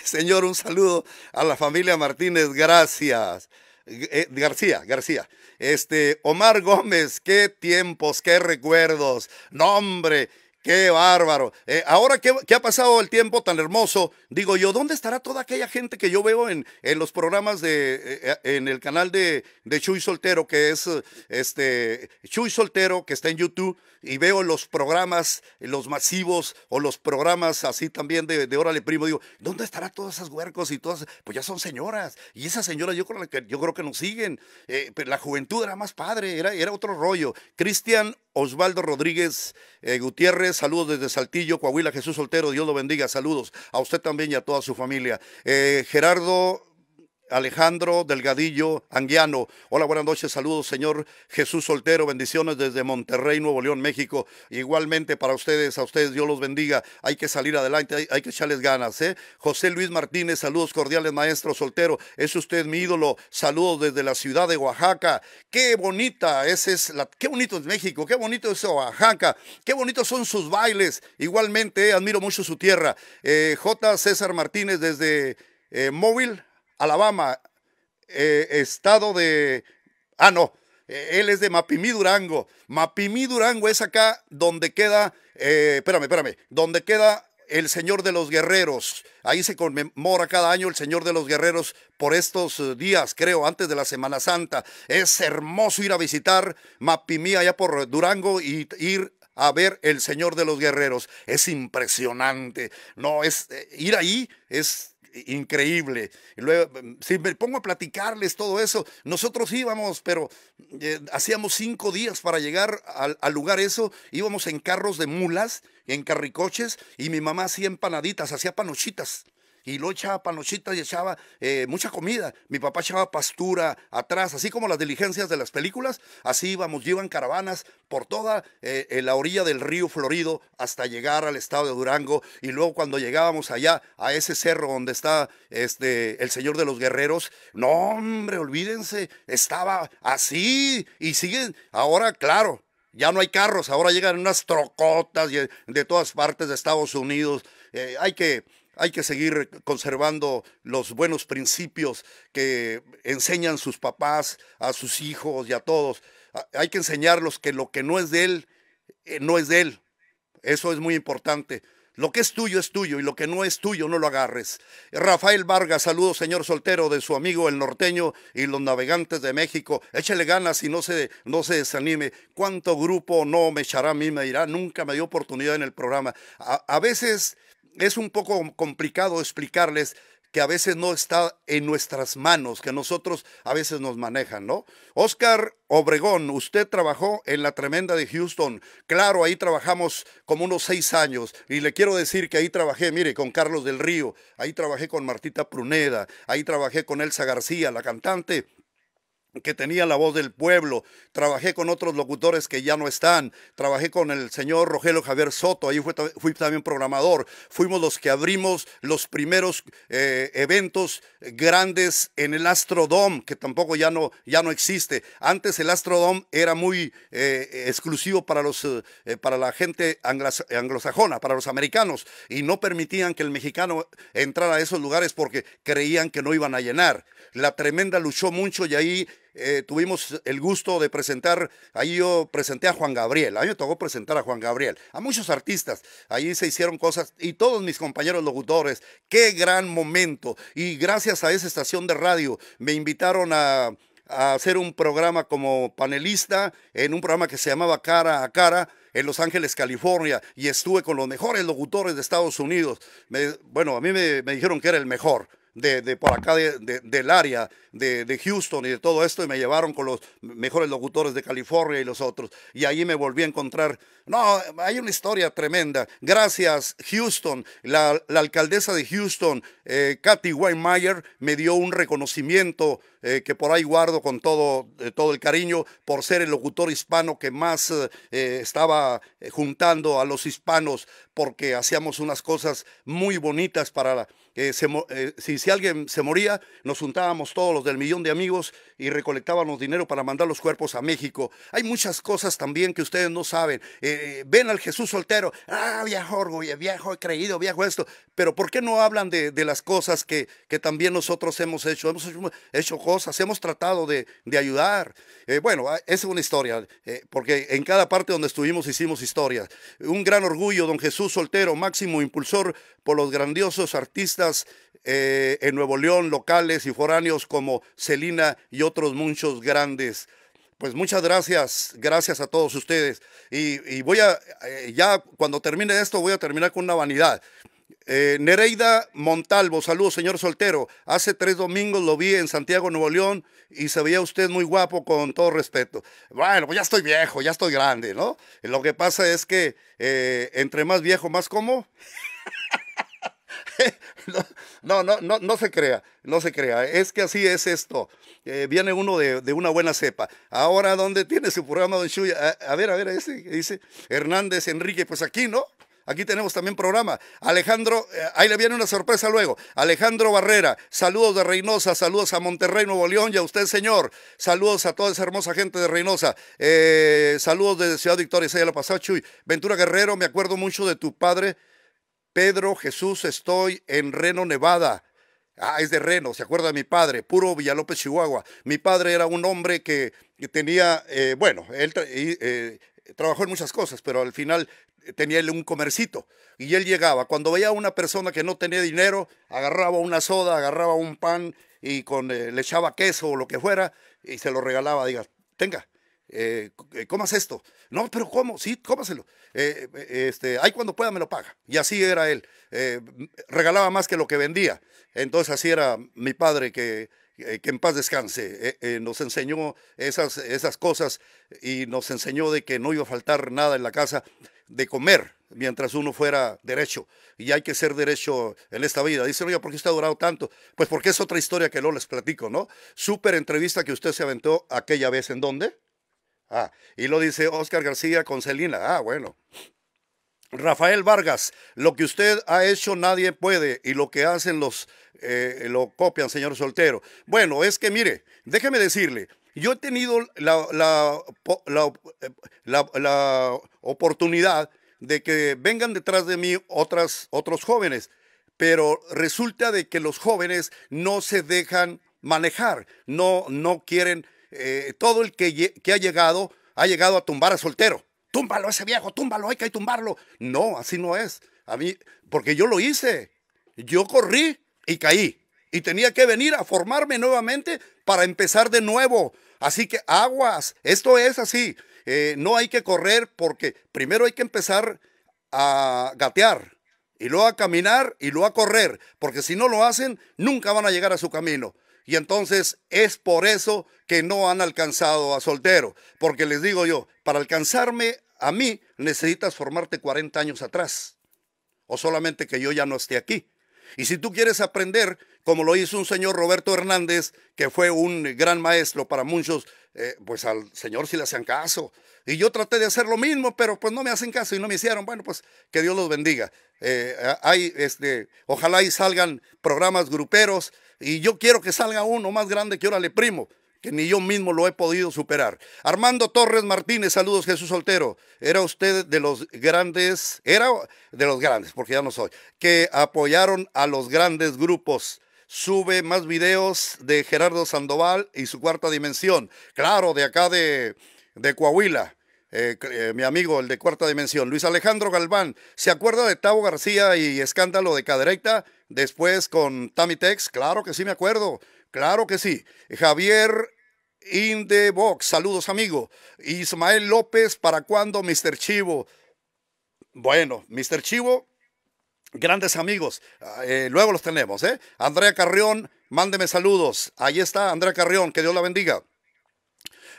Señor, un saludo a la familia Martínez, gracias. Eh, García, García. Este, Omar Gómez, qué tiempos, qué recuerdos. nombre. Qué bárbaro. Eh, ahora que, ha pasado el tiempo tan hermoso, digo yo, ¿dónde estará toda aquella gente que yo veo en, en los programas de, eh, eh, en el canal de, de, Chuy Soltero, que es este Chuy Soltero, que está en YouTube, y veo los programas, los masivos, o los programas así también de, de Órale Primo, digo, ¿dónde estará todas esas huercos y todas? Pues ya son señoras, y esas señoras yo creo que, yo creo que nos siguen. pero la juventud era más padre, era, era otro rollo. Cristian Osvaldo Rodríguez Gutiérrez, saludos desde Saltillo, Coahuila, Jesús Soltero, Dios lo bendiga, saludos a usted también y a toda su familia. Eh, Gerardo Alejandro Delgadillo Anguiano. Hola, buenas noches, saludos, señor Jesús Soltero, bendiciones desde Monterrey, Nuevo León, México. Igualmente para ustedes, a ustedes Dios los bendiga. Hay que salir adelante, hay, que echarles ganas. ¿eh? José Luis Martínez, saludos cordiales, maestro Soltero. Es usted mi ídolo, saludos desde la ciudad de Oaxaca. Qué bonita, ese es la, qué bonito es México, qué bonito es Oaxaca, qué bonitos son sus bailes. Igualmente, admiro mucho su tierra. Eh, J. César Martínez desde... Eh, móvil, Alabama, eh, estado de... Ah, no, eh, él es de Mapimí Durango. Mapimí Durango es acá donde queda, eh, espérame, espérame, donde queda el Señor de los Guerreros. Ahí se conmemora cada año el Señor de los Guerreros por estos días, creo, antes de la Semana Santa. Es hermoso ir a visitar Mapimí allá por Durango y ir a ver el Señor de los Guerreros. Es impresionante. No, es ir ahí es increíble. Y luego, mm, si me pongo a platicarles todo eso, nosotros íbamos, pero eh, hacíamos cinco días para llegar al, al, lugar eso, íbamos en carros de mulas, en carricoches, y mi mamá hacía empanaditas, hacía panochitas y lo echaba panochitas y echaba eh, mucha comida. Mi papá echaba pastura atrás, así como las diligencias de las películas, así íbamos, llevan caravanas por toda eh, eh, la orilla del río Florido hasta llegar al estado de Durango y luego cuando llegábamos allá a ese cerro donde está este el señor de los guerreros, no hombre, olvídense, estaba así y siguen ahora claro, ya no hay carros, ahora llegan unas trocotas de todas partes de Estados Unidos. hay que hay que seguir conservando los buenos principios que enseñan sus papás, a sus hijos y a todos. Ah, hay que enseñarlos que lo que no es de él, eh, no es de él. Eso es muy importante. Lo que es tuyo es tuyo y lo que no es tuyo no lo agarres. Rafael Vargas, saludo, señor soltero de su amigo el norteño y los navegantes de México. Échele ganas y no se, no se desanime. ¿Cuánto grupo no me echará a mí? Me dirá, nunca me dio oportunidad en el programa. a veces es un poco complicado explicarles que a veces no está en nuestras manos, que nosotros a veces nos manejan, ¿no? Oscar Obregón, usted trabajó en la tremenda de Houston. Claro, ahí trabajamos como unos seis años. Y le quiero decir que ahí trabajé, mire, con Carlos del Río, ahí trabajé con Martita Pruneda, ahí trabajé con Elsa García, la cantante que tenía la voz del pueblo, trabajé con otros locutores que ya no están, trabajé con el señor Rogelio Javier Soto, ahí fui, también programador, fuimos los que abrimos los primeros eh, eventos grandes en el Astrodome, que tampoco ya no, ya no existe. Antes el Astrodome era muy eh, exclusivo para, los, eh, para la gente anglosajona, para los americanos, y no permitían que el mexicano entrara a esos lugares porque creían que no iban a llenar. La tremenda luchó mucho y ahí eh, tuvimos el gusto de presentar, ahí yo presenté a Juan Gabriel, a mí me tocó presentar a Juan Gabriel, a muchos artistas, ahí se hicieron cosas y todos mis compañeros locutores, qué gran momento. Y gracias a esa estación de radio me invitaron a, hacer un programa como panelista en un programa que se llamaba Cara a Cara en Los Ángeles, California, y estuve con los mejores locutores de Estados Unidos. bueno, a mí me, me dijeron que era el mejor de, por acá del área de, Houston y de todo esto y me llevaron con los mejores locutores de California y los otros. Y ahí me volví a encontrar. No, hay una historia tremenda. Gracias, Houston. La, alcaldesa de Houston, eh, Kathy me dio un reconocimiento eh, que por ahí guardo con todo, eh, todo el cariño por ser el locutor hispano que más eh, estaba juntando a los hispanos porque hacíamos unas cosas muy bonitas para la eh, si, alguien se moría, nos juntábamos todos los del millón de amigos y recolectábamos dinero para mandar los cuerpos a México. Hay muchas cosas también que ustedes no saben. Eh, eh, ven al Jesús soltero, ah, viejo orgullo, viejo he creído, viejo esto. Pero ¿por qué no hablan de, las cosas que, que, también nosotros hemos hecho? Hemos hecho, cosas, hemos tratado de, de ayudar. bueno, ah, es una historia, porque en cada parte donde estuvimos hicimos historias. Un gran orgullo, don Jesús soltero, máximo impulsor por los grandiosos artistas eh, en Nuevo León, locales y foráneos como Celina y otros muchos grandes. Pues muchas gracias, gracias a todos ustedes. Y, voy a, eh, ya cuando termine esto, voy a terminar con una vanidad. Eh, Nereida Montalvo, saludos, señor soltero. Hace tres domingos lo vi en Santiago, Nuevo León, y se veía usted muy guapo, con todo respeto. Bueno, pues ya estoy viejo, ya estoy grande, ¿no? Lo que pasa es que entre más viejo, más como. no, no, no, no se crea, no se crea. Es que así es esto. Eh, viene uno de, una buena cepa. Ahora, ¿dónde tiene su programa, don Chuy? A, ver, a ver, ese dice Hernández Enrique, pues aquí, ¿no? Aquí tenemos también programa. Alejandro, eh, ahí le viene una sorpresa luego. Alejandro Barrera, saludos de Reynosa, saludos a Monterrey, Nuevo León y a usted, señor. Saludos a toda esa hermosa gente de Reynosa. Eh, saludos de Ciudad Victoria, se la pasó, Chuy. Ventura Guerrero, me acuerdo mucho de tu padre. Pedro Jesús, estoy en Reno, Nevada. Ah, es de Reno, se acuerda de mi padre, puro Villalópez, Chihuahua. Mi padre era un hombre que tenía, eh, bueno, él eh, trabajó en muchas cosas, pero al final tenía un comercito. Y él llegaba, cuando veía a una persona que no tenía dinero, agarraba una soda, agarraba un pan y con, eh, le echaba queso o lo que fuera y se lo regalaba, diga, tenga, eh, eh, ¿Cómo hace esto. No, pero ¿cómo? Sí, cómaselo. Eh, este, ahí cuando pueda me lo paga. Y así era él. regalaba más que lo que vendía. Entonces así era mi padre que, que en paz descanse. nos enseñó esas, esas cosas y nos enseñó de que no iba a faltar nada en la casa de comer mientras uno fuera derecho. Y hay que ser derecho en esta vida. Dice, oye, ¿por qué usted ha durado tanto? Pues porque es otra historia que no les platico, ¿no? Súper entrevista que usted se aventó aquella vez. ¿En dónde? Ah, y lo dice Oscar García con Celina. Ah, bueno. Rafael Vargas, lo que usted ha hecho nadie puede y lo que hacen los eh, lo copian, señor soltero. Bueno, es que mire, déjeme decirle, yo he tenido eh, la, la, oportunidad de que vengan detrás de mí otras, otros jóvenes, pero resulta de que los jóvenes no se dejan manejar, no, no quieren eh, todo el que, ha llegado ha llegado a tumbar a soltero. Túmbalo ese viejo, túmbalo, hay que tumbarlo. No, así no es. A mí, porque yo lo hice. Yo corrí y caí. Y tenía que venir a formarme nuevamente para empezar de nuevo. Así que aguas, esto es así. Eh, no hay que correr porque primero hay que empezar a gatear y luego a caminar y luego a correr. Porque si no lo hacen, nunca van a llegar a su camino. Y entonces es por eso que no han alcanzado a soltero. Porque les digo yo, para alcanzarme a mí necesitas formarte 40 años atrás. O solamente que yo ya no esté aquí. Y si tú quieres aprender, como lo hizo un señor Roberto Hernández, que fue un gran maestro para muchos, eh, pues al señor si le hacen caso. Y yo traté de hacer lo mismo, pero pues no me hacen caso y no me hicieron. Bueno, pues que Dios los bendiga. Eh, hay, este, ojalá y salgan programas gruperos y yo quiero que salga uno más grande que le Primo, que ni yo mismo lo he podido superar. Armando Torres Martínez, saludos Jesús Soltero. Era usted de los grandes, era de los grandes, porque ya no soy, que apoyaron a los grandes grupos sube más videos de Gerardo Sandoval y su cuarta dimensión. Claro, de acá de, de Coahuila. Eh, eh, mi amigo, el de cuarta dimensión, Luis Alejandro Galván, ¿se acuerda de Tavo García y escándalo de Caderecta? Después con Tex, claro que sí me acuerdo, claro que sí. Javier Box, saludos amigo. Ismael López, ¿para cuándo Mr. Chivo? Bueno, Mr. Chivo, grandes amigos. Eh, luego los tenemos, ¿eh? Andrea Carrión, mándeme saludos. Ahí está Andrea Carrión, que Dios la bendiga.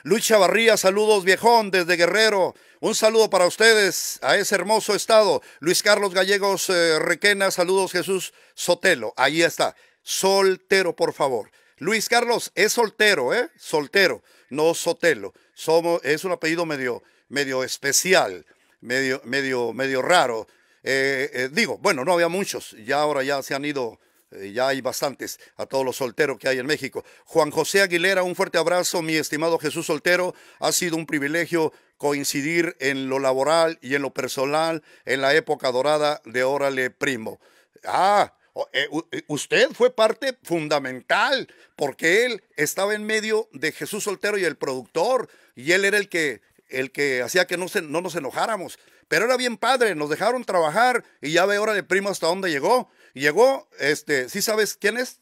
Luis Chavarría, saludos viejón desde Guerrero. Un saludo para ustedes a ese hermoso estado. Luis Carlos Gallegos eh, Requena, saludos Jesús Sotelo. Ahí está. Soltero, por favor. Luis Carlos es soltero, ¿eh? Soltero, no Sotelo. Somos, es un apellido medio, medio especial, medio, medio, medio raro. Eh, eh, digo, bueno, no había muchos, ya ahora ya se han ido eh, ya hay bastantes a todos los solteros que hay en México. Juan José Aguilera, un fuerte abrazo, mi estimado Jesús Soltero. Ha sido un privilegio coincidir en lo laboral y en lo personal en la época dorada de Órale Primo. Ah, eh, eh, usted fue parte fundamental porque él estaba en medio de Jesús Soltero y el productor y él era el que el que hacía que no, se, no nos enojáramos. Pero era bien padre, nos dejaron trabajar y ya ve Órale primo hasta dónde llegó llegó, este, ¿sí sabes quién es?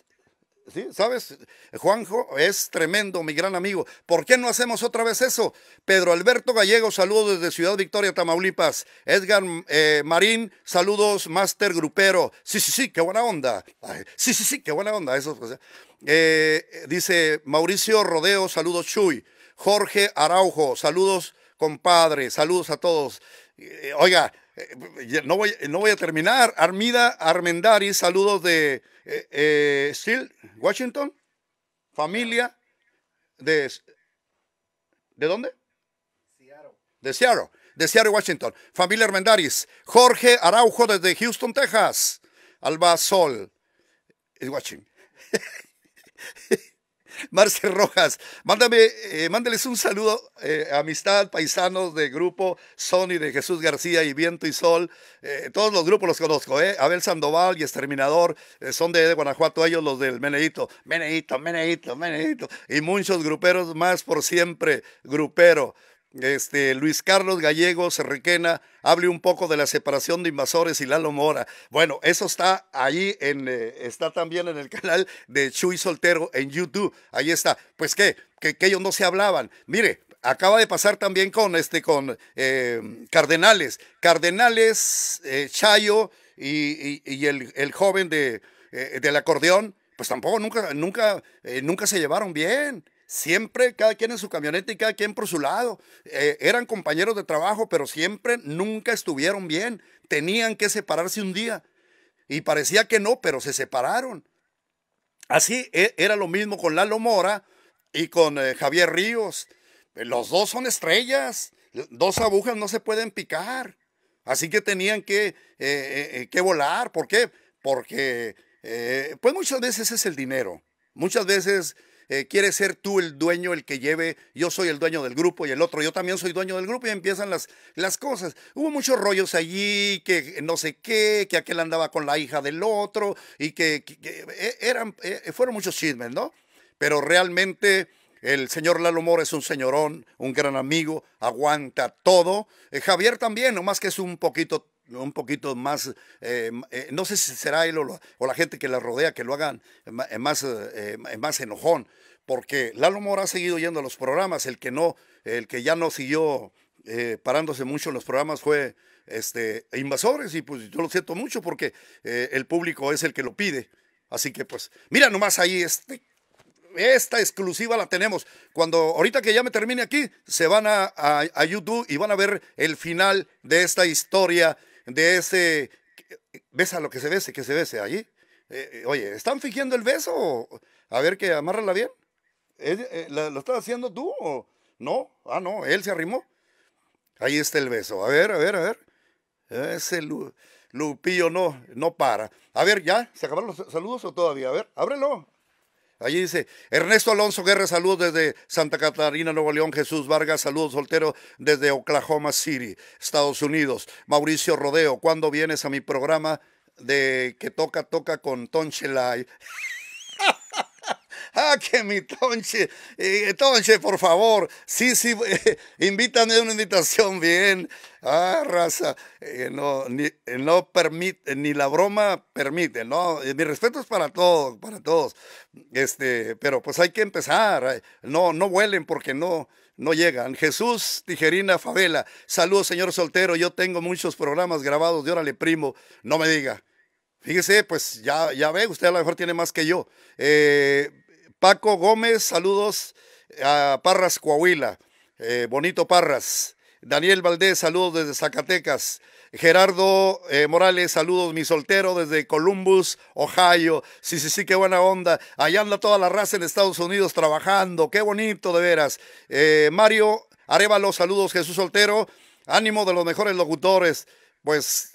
¿Sí? ¿Sabes? Juanjo es tremendo, mi gran amigo. ¿Por qué no hacemos otra vez eso? Pedro Alberto Gallego, saludos desde Ciudad Victoria, Tamaulipas. Edgar eh, Marín, saludos, Master Grupero. Sí, sí, sí, qué buena onda. sí, sí, sí, qué buena onda. Eso, eh, dice Mauricio Rodeo, saludos, Chuy. Jorge Araujo, saludos compadre. Saludos a todos. Eh, oiga, eh, no, voy, a terminar. Armida Armendariz, saludos de eh, eh Washington. Familia de... ¿De dónde? De Seattle. De Seattle, Washington. Familia Armendaris. Jorge Araujo desde Houston, Texas. Alba Sol. Watching. Marce Rojas, mándame, eh, mándales un saludo, eh, amistad, paisanos de grupo Sony de Jesús García y Viento y Sol. Eh, todos los grupos los conozco, ¿eh? Abel Sandoval y Exterminador son de, de, Guanajuato, ellos los del Meneito. Meneito, Meneito, Meneito. Y muchos gruperos más por siempre, grupero este, Luis Carlos Gallegos Requena hable un poco de la separación de invasores y Lalo Mora. Bueno, eso está ahí, en, eh, está también en el canal de Chuy Soltero en YouTube. Ahí está. Pues qué, que, ellos no se hablaban. Mire, acaba de pasar también con, este, con eh, Cardenales. Cardenales, eh, Chayo y, el, joven de, eh, del acordeón, pues tampoco nunca, nunca, nunca se llevaron bien. Siempre cada quien en su camioneta y cada quien por su lado. Eh, eran compañeros de trabajo, pero siempre nunca estuvieron bien. Tenían que separarse un día. Y parecía que no, pero se separaron. Así e, era lo mismo con Lalo Mora y con eh, Javier Ríos. Los dos son estrellas. Dos agujas no se pueden picar. Así que tenían que, eh, que volar. ¿Por qué? Porque, pues muchas veces es el dinero. Muchas veces eh, quieres ser tú el dueño, el que lleve, yo soy el dueño del grupo y el otro, yo también soy dueño del grupo y empiezan las, las cosas. Hubo muchos rollos allí, que no sé qué, que aquel andaba con la hija del otro y que, eh, eran, eh, fueron muchos chismes, ¿no? Pero realmente... El señor Lalo Moro es un señorón, un gran amigo, aguanta todo. Javier también, nomás que es un poquito un poquito más, eh, eh, no sé si será él o la, o la, gente que la rodea que lo hagan eh, más, más enojón, porque Lalo Mora ha seguido yendo a los programas, el que no, el que ya no siguió parándose mucho en los programas fue este, Invasores, y pues yo lo siento mucho porque el público es el que lo pide. Así que pues, mira nomás ahí este esta exclusiva la tenemos. Cuando ahorita que ya me termine aquí, se van a, YouTube y van a ver el final de esta historia de ese, besa lo que se bese, que se bese allí. Eh, eh, oye, ¿están fingiendo el beso? A ver que amárrala bien. Eh, ¿Lo estás haciendo tú o no? Ah, no, él se arrimó. Ahí está el beso. A ver, a ver, a ver. Ese Lupillo no, no para. A ver, ya, ¿se acabaron los saludos o todavía? A ver, ábrelo, Allí dice, Ernesto Alonso Guerra, saludos desde Santa Catarina, Nuevo León. Jesús Vargas, saludos soltero desde Oklahoma City, Estados Unidos. Mauricio Rodeo, ¿cuándo vienes a mi programa de que toca, toca con Tonchelay? Ah, que mi tonche, eh, tonche, por favor. Sí, sí, eh, invítame a una invitación bien. Ah, raza, eh, no, ni, no permite, ni la broma permite, ¿no? Mi respeto es para todos, para todos. Este, pero pues hay que empezar. No, no vuelen porque no, no llegan. Jesús Tijerina Favela, saludos señor soltero, yo tengo muchos programas grabados de Órale Primo, no me diga. Fíjese, pues ya, ya ve, usted a lo mejor tiene más que yo. Eh, Paco Gómez, saludos eh, a Parras, Coahuila. Eh, bonito Parras. Daniel Valdés, saludos desde Zacatecas. Gerardo eh, Morales, saludos, mi soltero desde Columbus, Ohio. Sí, sí, sí, qué buena onda. Allá anda toda la raza en Estados Unidos trabajando. Qué bonito, de veras. Mario Arevalo, saludos, Jesús Soltero. Ánimo de los mejores locutores. Pues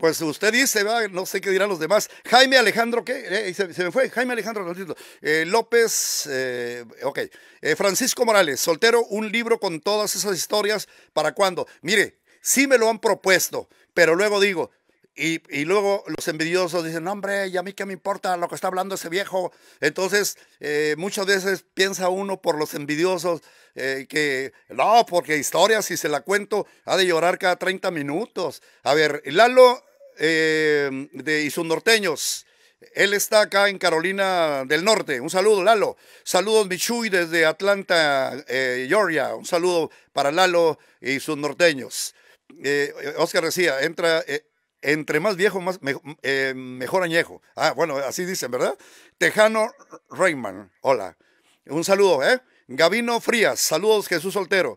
pues usted dice, no sé qué dirán los demás. Jaime Alejandro, ¿qué? Eh, se, me fue. Jaime Alejandro eh, López, eh, ok. Eh, Francisco Morales, soltero, un libro con todas esas historias. ¿Para cuándo? Mire, sí me lo han propuesto, pero luego digo, y, luego los envidiosos dicen, hombre, ¿y a mí qué me importa lo que está hablando ese viejo? Entonces, muchas veces piensa uno por los envidiosos que, no, porque historia, si se la cuento, ha de llorar cada 30 minutos. A ver, Lalo eh, de, y sus norteños. Él está acá en Carolina del Norte. Un saludo, Lalo. Saludos, Michuy, desde Atlanta, eh, Georgia. Un saludo para Lalo y sus norteños. Eh, Oscar decía, entra, entre más viejo, más, mejor añejo. Ah, bueno, así dicen, ¿verdad? Tejano Rayman hola. Un saludo, ¿eh? Gabino Frías, saludos, Jesús Soltero.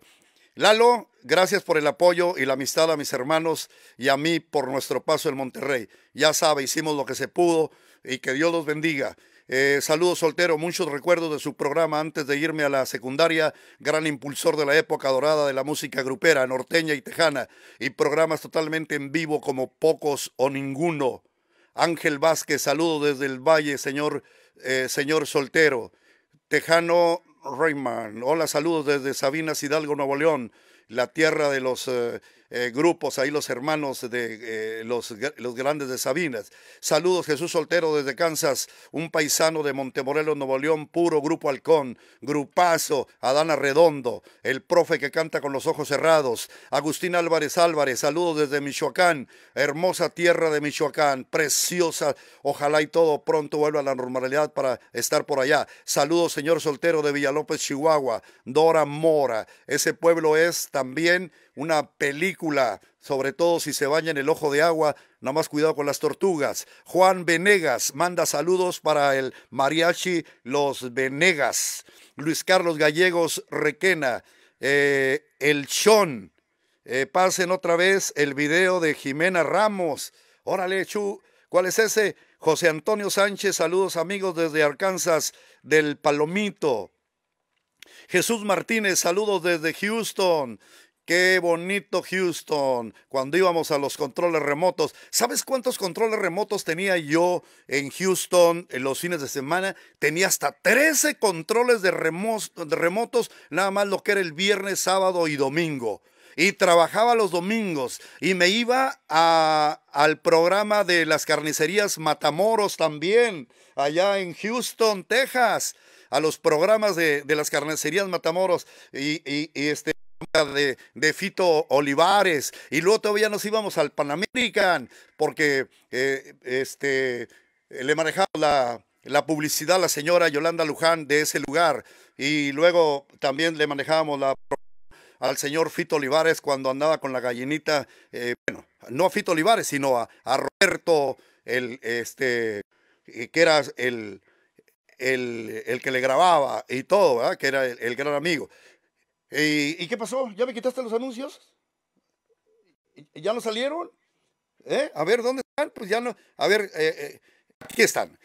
Lalo, Gracias por el apoyo y la amistad a mis hermanos y a mí por nuestro paso en Monterrey. Ya sabe, hicimos lo que se pudo y que Dios los bendiga. Eh, saludos soltero, muchos recuerdos de su programa antes de irme a la secundaria, gran impulsor de la época dorada de la música grupera, norteña y tejana, y programas totalmente en vivo como pocos o ninguno. Ángel Vázquez, saludo desde el Valle, señor, eh, señor soltero. Tejano Rayman, hola, saludos desde Sabinas Hidalgo, Nuevo León la tierra de los eh, eh, grupos, ahí los hermanos de eh, los, los, grandes de Sabinas. Saludos Jesús Soltero desde Kansas, un paisano de Montemorelos, Nuevo León, puro grupo Halcón, Grupazo, Adana Redondo, el profe que canta con los ojos cerrados, Agustín Álvarez Álvarez, saludos desde Michoacán, hermosa tierra de Michoacán, preciosa, ojalá y todo pronto vuelva a la normalidad para estar por allá. Saludos señor Soltero de Villalópez, Chihuahua, Dora Mora, ese pueblo es también una película, sobre todo si se baña en el ojo de agua, nada más cuidado con las tortugas. Juan Venegas manda saludos para el mariachi Los Venegas. Luis Carlos Gallegos Requena, eh, el Chon. Eh, pasen otra vez el video de Jimena Ramos. Órale, Chu, ¿cuál es ese? José Antonio Sánchez, saludos amigos desde Arkansas del Palomito. Jesús Martínez, saludos desde Houston. Qué bonito Houston, cuando íbamos a los controles remotos. ¿Sabes cuántos controles remotos tenía yo en Houston en los fines de semana? Tenía hasta 13 controles de, remotos, nada más lo que era el viernes, sábado y domingo. Y trabajaba los domingos y me iba a, al programa de las carnicerías Matamoros también, allá en Houston, Texas, a los programas de, las carnicerías Matamoros. y este de, Fito Olivares y luego todavía nos íbamos al Panamerican porque eh, este, le manejaba la, la publicidad a la señora Yolanda Luján de ese lugar y luego también le manejábamos la al señor Fito Olivares cuando andaba con la gallinita, eh, bueno, no a Fito Olivares, sino a, Roberto, el, este, eh, que era el, el, que le grababa y todo, que era el gran amigo. Eh, ¿Y qué pasó? ¿Ya me quitaste los anuncios? ¿Ya no salieron? ¿Eh? A ver, ¿dónde están? Pues ya no. A ver, eh, aquí están.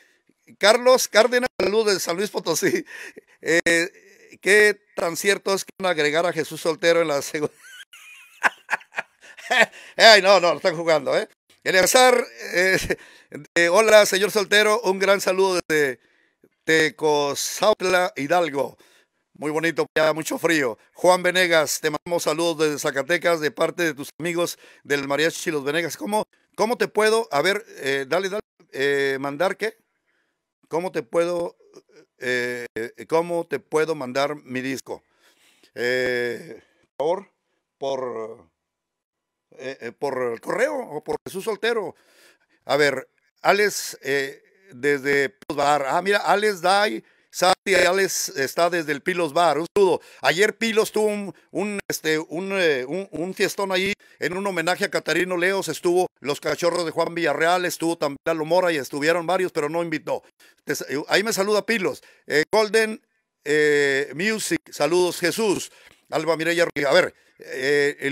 Carlos Cárdenas, saludos de San Luis Potosí. ¿Qué tan cierto es que van a agregar a Jesús Soltero en la segunda? Ay, no, no, lo están jugando, ¿eh? Eleazar, hola, señor Soltero, un gran saludo desde Tecozautla, Hidalgo. Muy bonito, ya mucho frío. Juan Venegas, te mandamos saludos desde Zacatecas de parte de tus amigos del Mariachi Los Venegas. ¿Cómo, cómo te puedo, a ver, eh, dale, dale, eh, mandar qué? ¿Cómo te puedo, eh, cómo te puedo mandar mi disco? por por, por el correo o por Jesús Soltero. A ver, Alex, desde Bar. Ah, mira, Alex dai. Santi Ayales está desde el Pilos Bar. Un saludo. Ayer Pilos tuvo un, este, eh, un, un, fiestón ahí en un homenaje a Catarino Leos. Estuvo los cachorros de Juan Villarreal, estuvo también Lalo Mora y estuvieron varios, pero no invitó. Eh, ahí me saluda Pilos. Eh, Golden Music, saludos Jesús. Alba Mireya A ver,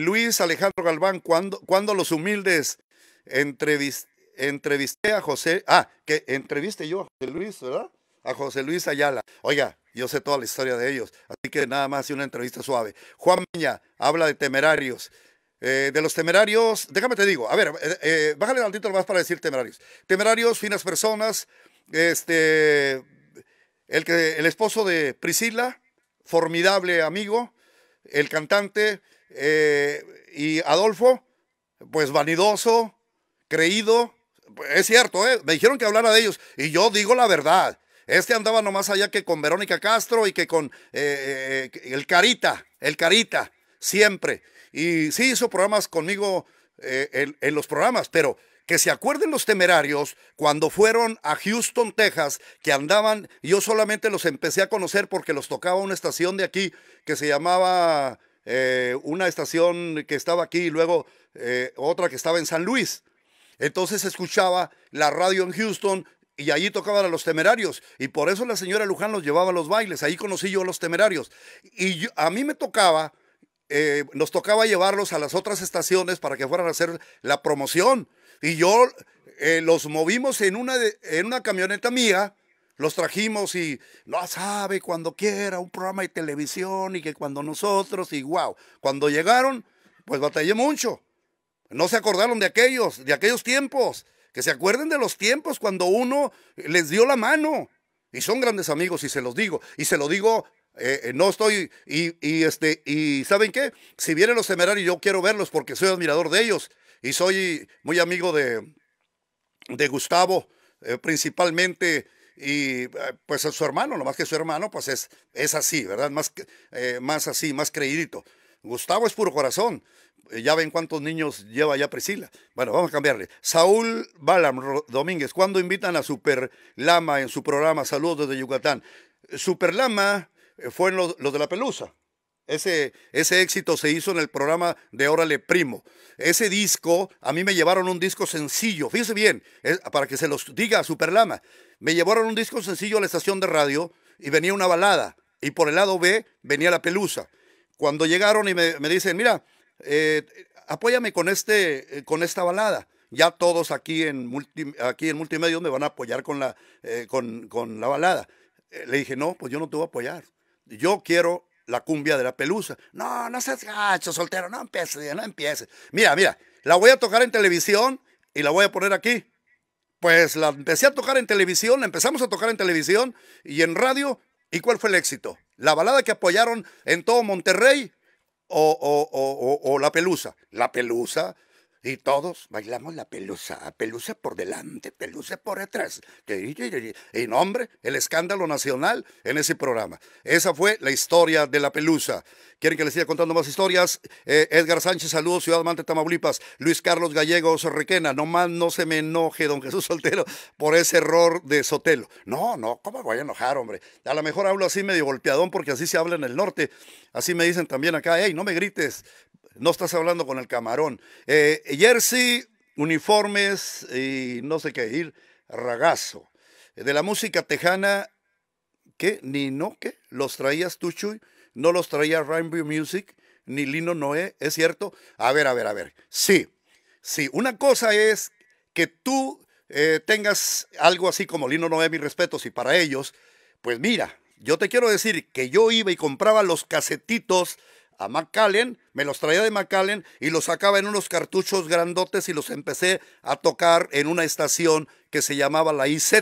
Luis Alejandro Galván, ¿cuándo, los humildes entrevisté a José? Ah, que entreviste yo a José Luis, ¿verdad? a José Luis Ayala. Oiga, yo sé toda la historia de ellos, así que nada más y una entrevista suave. Juan Meña habla de temerarios. Eh, de los temerarios, déjame te digo, a ver, eh, eh, bájale al título más para decir temerarios. Temerarios, finas personas, este, el, que, el esposo de Priscila, formidable amigo, el cantante, y Adolfo, pues vanidoso, creído, es cierto, me dijeron que hablara de ellos, y yo digo la verdad, este andaba andaba nomás allá que con Verónica Castro y que con eh, eh, eh, el Carita, el Carita, siempre. Y sí hizo programas conmigo en, los programas, pero que se acuerden los temerarios cuando fueron a Houston, Texas, que andaban, yo solamente los empecé a conocer porque los tocaba una estación de aquí que se llamaba una estación que estaba aquí y luego otra que estaba en San Luis. Entonces escuchaba la radio en Houston y allí tocaban a los temerarios. Y por eso la señora Luján los llevaba a los bailes. Ahí conocí yo a los temerarios. Y a mí me tocaba, eh, nos tocaba llevarlos a las otras estaciones para que fueran a hacer la promoción. Y yo eh, los movimos en una, en una camioneta mía. Los trajimos y no sabe cuando quiera un programa de televisión y que cuando nosotros y wow. Cuando llegaron, pues batallé mucho. No se acordaron de aquellos, de aquellos tiempos. Que se acuerden de los tiempos cuando uno les dio la mano. Y son grandes amigos y se los digo. Y se lo digo, eh, eh, no estoy, y, este, y ¿saben qué? Si vienen los temerarios, yo quiero verlos porque soy admirador de ellos. Y soy muy amigo de, de Gustavo, eh, principalmente y pues es su hermano, más que su hermano pues es, es así, ¿verdad? Más, más así, más creídito. Gustavo es puro corazón eh, ya ven cuántos niños lleva ya Priscila. Bueno, vamos a cambiarle. Saúl Balam Domínguez, ¿cuándo invitan a Super Lama en su programa? Saludos desde Yucatán. Super Lama eh, fue en los, de la pelusa. Ese, ese, éxito se hizo en el programa de Órale Primo. Ese disco, a mí me llevaron un disco sencillo. Fíjense bien, para que se los diga a Lama. Me llevaron un disco sencillo a la estación de radio y venía una balada. Y por el lado B venía la pelusa. Cuando llegaron y me dicen, mira, eh, apóyame con, este, eh, con esta balada. Ya todos aquí en, multi, aquí en me van a apoyar con la, eh, con, con la balada. Eh, le dije, no, pues yo no te voy a apoyar. Yo quiero la cumbia de la pelusa. No, no seas gacho, soltero, no empieces, no empieces. Mira, mira, la voy a tocar en televisión y la voy a poner aquí. Pues la empecé a tocar en televisión, la empezamos a tocar en televisión y en radio. ¿Y cuál fue el éxito? La balada que apoyaron en todo Monterrey o, o, o, o la pelusa. La pelusa y todos bailamos la pelusa, pelusa por delante, pelusa por detrás. Y nombre, el escándalo nacional en ese programa. Esa fue la historia de la pelusa. ¿Quieren que les siga contando más historias? Eh, Edgar Sánchez, saludos, Ciudad Mante, Tamaulipas. Luis Carlos Gallegos Requena, nomás no se me enoje, don Jesús Soltero, por ese error de Sotelo. No, no, ¿cómo voy a enojar, hombre? A lo mejor hablo así medio golpeadón porque así se habla en el norte. Así me dicen también acá, hey, no me grites, no estás hablando con el camarón. Eh, jersey, uniformes y no sé qué, ir ragazo. De la música tejana, ¿qué? Ni no, ¿qué? ¿Los traías tú, Chuy? ¿No los traía Rainbow Music? ¿Ni Lino Noé? ¿Es cierto? A ver, a ver, a ver. Sí, sí. Una cosa es que tú eh, tengas algo así como Lino Noé, mis respetos, y para ellos, pues mira, yo te quiero decir que yo iba y compraba los casetitos a McAllen, me los traía de McAllen y los sacaba en unos cartuchos grandotes y los empecé a tocar en una estación que se llamaba la IZ.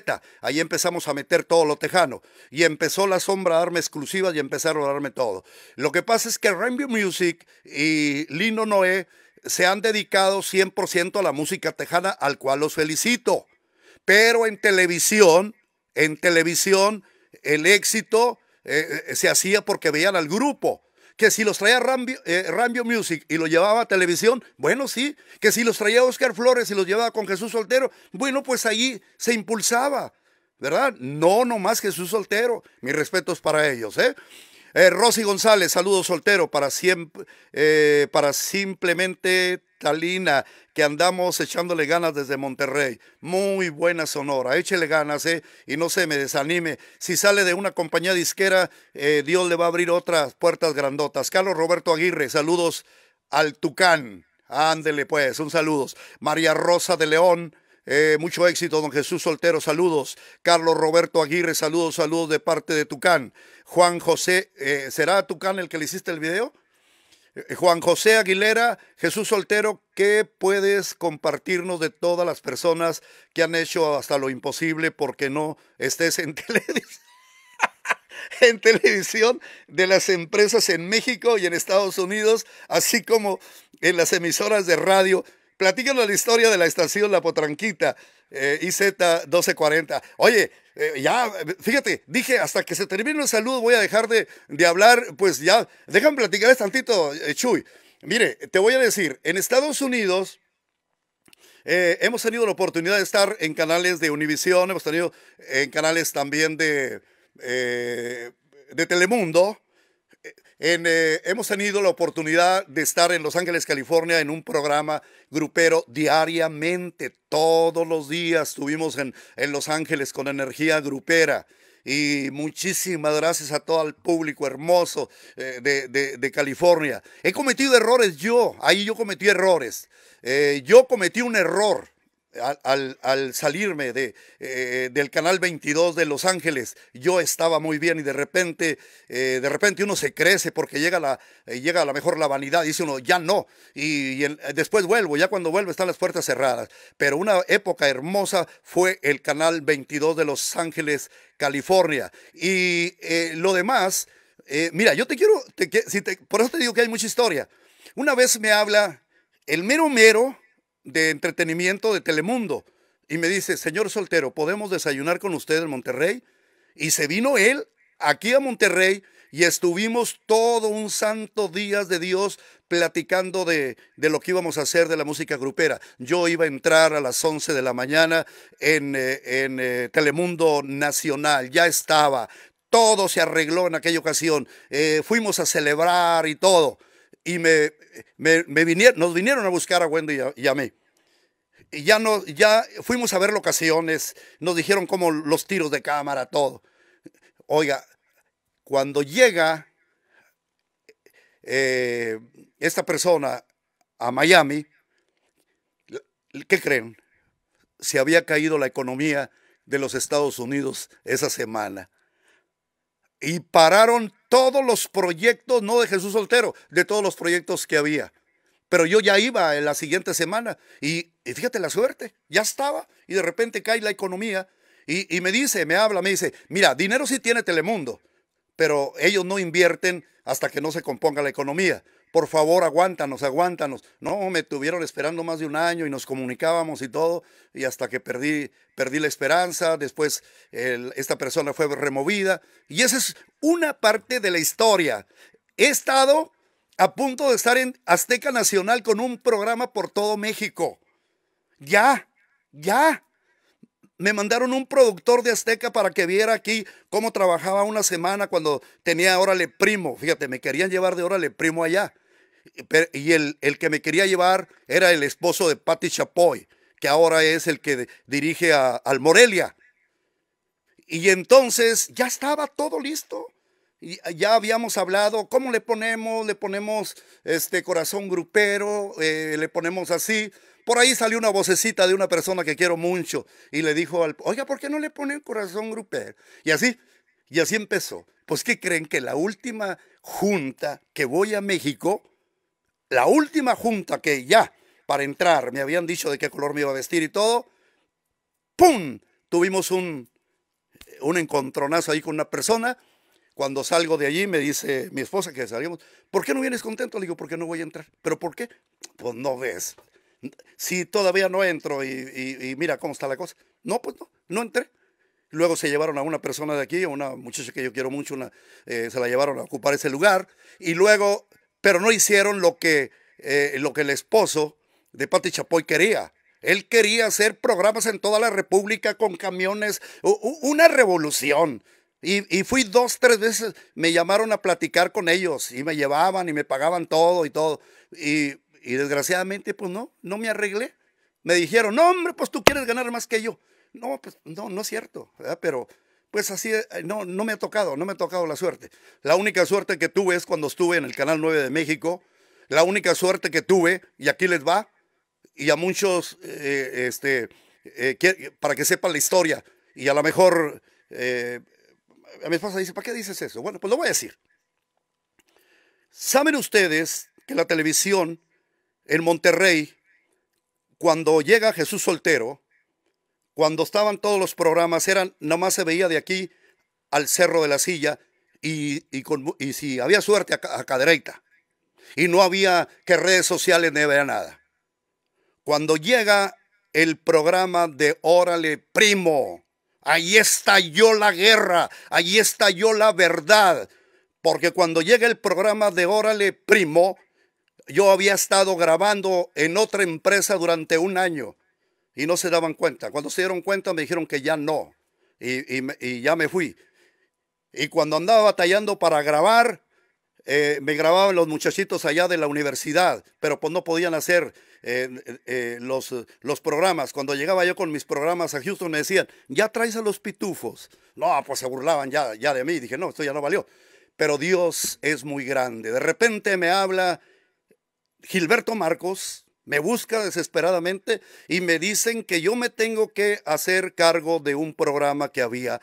Ahí empezamos a meter todo lo tejano. Y empezó la sombra a darme exclusivas y empezaron a darme todo. Lo que pasa es que Rainbow Music y Lino Noé se han dedicado 100% a la música tejana, al cual los felicito. Pero en televisión, en televisión, el éxito eh, eh, se hacía porque veían al grupo que si los traía eh, Rambio, Music y los llevaba a televisión, bueno, sí, que si los traía Oscar Flores y los llevaba con Jesús Soltero, bueno, pues ahí se impulsaba, ¿verdad? No, más Jesús Soltero, mis respetos para ellos, ¿eh? eh Rosy González, saludos soltero para, siempre, eh, para simplemente que andamos echándole ganas desde Monterrey. Muy buena Sonora, échele ganas, ¿eh? Y no se me desanime. Si sale de una compañía disquera, eh, Dios le va a abrir otras puertas grandotas. Carlos Roberto Aguirre, saludos al Tucán. Ándele pues, un saludos. María Rosa de León. Eh, mucho éxito, don Jesús Soltero, saludos. Carlos Roberto Aguirre, saludos, saludos de parte de Tucán. Juan José, eh, ¿será Tucán el que le hiciste el video? Eh, Juan José Aguilera, Jesús Soltero, ¿qué puedes compartirnos de todas las personas que han hecho hasta lo imposible porque no estés en televisión? en televisión de las empresas en México y en Estados Unidos, así como en las emisoras de radio. Platícanos la historia de la estación La Potranquita, eh, IZ 1240. Oye, eh, ya, fíjate, dije, hasta que se termine el saludo voy a dejar de, hablar, pues ya, déjame platicarles tantito, eh, Chuy. Mire, te voy a decir, en Estados Unidos... Eh, hemos tenido la oportunidad de estar en canales de Univisión, hemos tenido en canales también de, de Telemundo, eh, hemos tenido la oportunidad de estar en Los Ángeles, California, en un programa grupero diariamente, todos los días estuvimos en, Los Ángeles con energía grupera. Y muchísimas gracias a todo el público hermoso eh, de, California. He cometido errores yo, ahí yo cometí errores. Eh, yo cometí un error al, al, salirme de, eh, del canal 22 de Los Ángeles, yo estaba muy bien y de repente, eh, de repente uno se crece porque llega, la, eh, llega a lo mejor la vanidad, dice uno, ya no, y, después vuelvo, ya cuando vuelvo están las puertas cerradas. Pero una época hermosa fue el canal 22 de Los Ángeles, California. Y lo demás, mira, yo te quiero, si por eso te digo que hay mucha historia. Una vez me habla el mero mero, de entretenimiento de Telemundo y me dice, señor soltero, ¿podemos desayunar con usted en Monterrey? Y se vino él aquí a Monterrey y estuvimos todo un santo día de Dios platicando de, lo que íbamos a hacer de la música grupera. Yo iba a entrar a las 11 de la mañana en, eh, eh, Telemundo Nacional, ya estaba, todo se arregló en aquella ocasión, eh, fuimos a celebrar y todo y me, me, vinieron, nos vinieron a buscar a Wendy y a, mí. Y ya, no, ya fuimos a ver locaciones, nos dijeron como los tiros de cámara, todo. Oiga, cuando llega eh, esta persona a Miami, ¿qué creen? Se había caído la economía de los Estados Unidos esa semana. Y pararon todos los proyectos, no de Jesús Soltero, de todos los proyectos que había. Pero yo ya iba en la siguiente semana y, fíjate la suerte, ya estaba y de repente cae la economía y, y me dice, me habla, me dice, mira, dinero sí tiene Telemundo, pero ellos no invierten hasta que no se componga la economía. Por favor, aguántanos, aguántanos. No, me tuvieron esperando más de un año y nos comunicábamos y todo, y hasta que perdí, perdí la esperanza, después esta persona fue removida. Y esa es una parte de la historia. He estado a punto de estar en Azteca Nacional con un programa por todo México. Ya, ya me mandaron un productor de Azteca para que viera aquí cómo trabajaba una semana cuando tenía Órale Primo. Fíjate, me querían llevar de Órale Primo allá. Y el, que me quería llevar era el esposo de Patti Chapoy, que ahora es el que dirige al Morelia. Y entonces ya estaba todo listo. Y Ya habíamos hablado, ¿cómo le ponemos? Le ponemos este corazón grupero, eh, le ponemos así. Por ahí salió una vocecita de una persona que quiero mucho y le dijo al, oiga, ¿por qué no le ponen corazón gruper? Y así, y así empezó. Pues ¿qué creen que la última junta que voy a México, la última junta que ya para entrar me habían dicho de qué color me iba a vestir y todo, ¡pum! Tuvimos un, un encontronazo ahí con una persona. Cuando salgo de allí me dice mi esposa que salíamos, ¿por qué no vienes contento? Le digo, ¿por qué no voy a entrar? ¿Pero por qué? Pues no ves si todavía no entro y, mira cómo está la cosa. No, pues no, no entré. Luego se llevaron a una persona de aquí, una muchacha que yo quiero mucho, una, eh, se la llevaron a ocupar ese lugar. Y luego, pero no hicieron lo que, eh, lo que el esposo de Pati Chapoy quería. Él quería hacer programas en toda la República con camiones, una revolución. Y, y, fui dos, tres veces, me llamaron a platicar con ellos y me llevaban y me pagaban todo y todo. Y y desgraciadamente, pues no, no me arreglé. Me dijeron, no, hombre, pues tú quieres ganar más que yo. No, pues no, no es cierto, Pero pues así, eh, no, no me ha tocado, no me ha tocado la suerte. La única suerte que tuve es cuando estuve en el Canal 9 de México. La única suerte que tuve, y aquí les va, y a muchos, eh, este, eh, para que sepan la historia, y a lo mejor, a mi esposa dice, ¿para qué dices eso? Bueno, pues lo voy a decir. ¿Saben ustedes que la televisión en Monterrey, cuando llega Jesús Soltero, cuando estaban todos los programas, eran, nomás se veía de aquí al Cerro de la Silla y, si había suerte a, a Cadereita. Y no había que redes sociales, no había nada. Cuando llega el programa de Órale Primo, ahí estalló la guerra, ahí estalló la verdad. Porque cuando llega el programa de Órale Primo, yo había estado grabando en otra empresa durante un año y no se daban cuenta. Cuando se dieron cuenta me dijeron que ya no y, ya me fui. Y cuando andaba batallando para grabar, eh, me grababan los muchachitos allá de la universidad, pero pues no podían hacer eh, eh, los, los programas. Cuando llegaba yo con mis programas a Houston me decían, ya traes a los pitufos. No, pues se burlaban ya, ya de mí. Dije, no, esto ya no valió. Pero Dios es muy grande. De repente me habla Gilberto Marcos me busca desesperadamente y me dicen que yo me tengo que hacer cargo de un programa que había,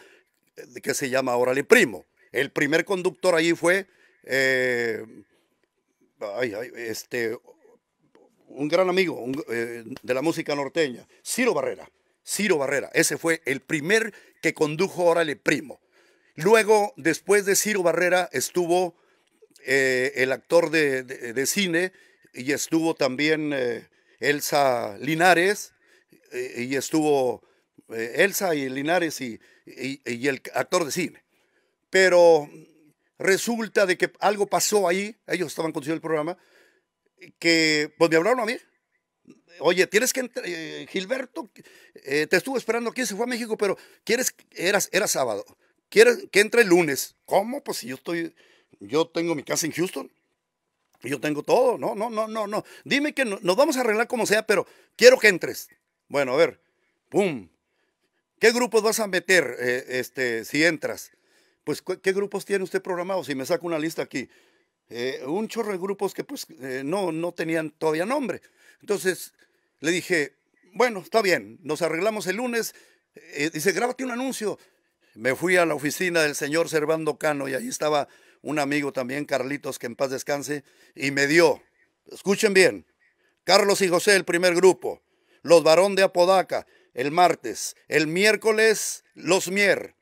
eh, que se llama Órale Primo. El primer conductor ahí fue eh, este, un gran amigo eh, de la música norteña, Ciro Barrera. Ciro Barrera, ese fue el primer que condujo Órale Primo. Luego, después de Ciro Barrera, estuvo el actor de cine y estuvo también eh, Elsa Linares, eh, y estuvo eh, Elsa y Linares y, el actor de cine. Pero resulta de que algo pasó ahí, ellos estaban conduciendo el programa, que pues me hablaron a mí. Oye, tienes que, Gilberto, te estuvo esperando aquí, se fue a México, pero quieres, eras, era sábado, quieres que entre el lunes. ¿Cómo? Pues si yo estoy, yo tengo mi casa en Houston yo tengo todo. No, no, no, no, no. Dime que nos vamos a arreglar como sea, pero quiero que entres. Bueno, a ver. Pum. ¿Qué grupos vas a meter eh, este, si entras? Pues, ¿qué grupos tiene usted programado? Si me saco una lista aquí. Eh, un chorro de grupos que pues eh, no, no tenían todavía nombre. Entonces le dije, bueno, está bien, nos arreglamos el lunes. dice, grábate un anuncio. Me fui a la oficina del señor Servando Cano y ahí estaba un amigo también, Carlitos, que en paz descanse, y me dio, escuchen bien, Carlos y José, el primer grupo, los varón de Apodaca, el martes, el miércoles, los Mier,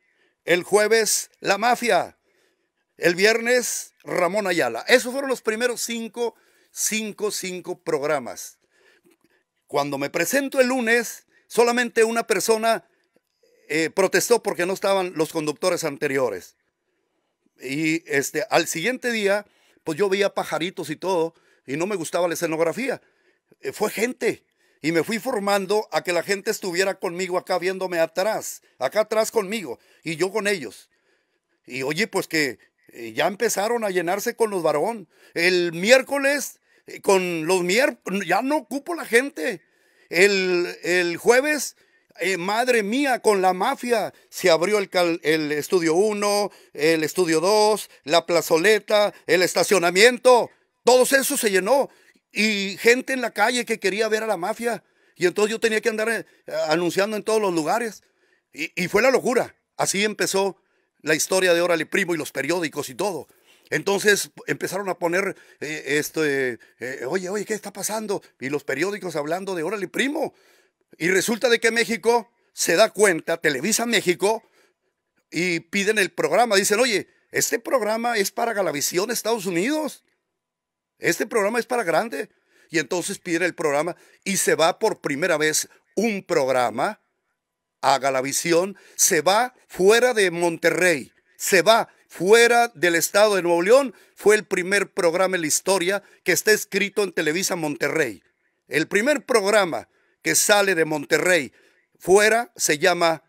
el jueves, la mafia, el viernes, Ramón Ayala. Esos fueron los primeros cinco, cinco, cinco programas. Cuando me presento el lunes, solamente una persona eh, protestó porque no estaban los conductores anteriores. Y este, al siguiente día, pues yo veía pajaritos y todo, y no me gustaba la escenografía. Eh, fue gente. Y me fui formando a que la gente estuviera conmigo acá viéndome atrás, acá atrás conmigo, y yo con ellos. Y oye, pues que eh, ya empezaron a llenarse con los varón. El miércoles, eh, con los miércoles, ya no ocupo la gente. El, el jueves, eh, madre mía, con la mafia se abrió el, estudio 1, el estudio 2, la plazoleta, el estacionamiento, todo eso se llenó. Y gente en la calle que quería ver a la mafia. Y entonces yo tenía que andar eh, anunciando en todos los lugares. Y, fue la locura. Así empezó la historia de Órale Primo y los periódicos y todo. Entonces empezaron a poner, eh, este, oye, oye, ¿qué está pasando? Y los periódicos hablando de Órale Primo. Y resulta de que México se da cuenta, Televisa México, y piden el programa. Dicen, oye, este programa es para Galavisión Estados Unidos. Este programa es para grande. Y entonces piden el programa y se va por primera vez un programa a Galavisión. Se va fuera de Monterrey. Se va fuera del estado de Nuevo León. Fue el primer programa en la historia que está escrito en Televisa Monterrey. El primer programa que sale de Monterrey fuera se llama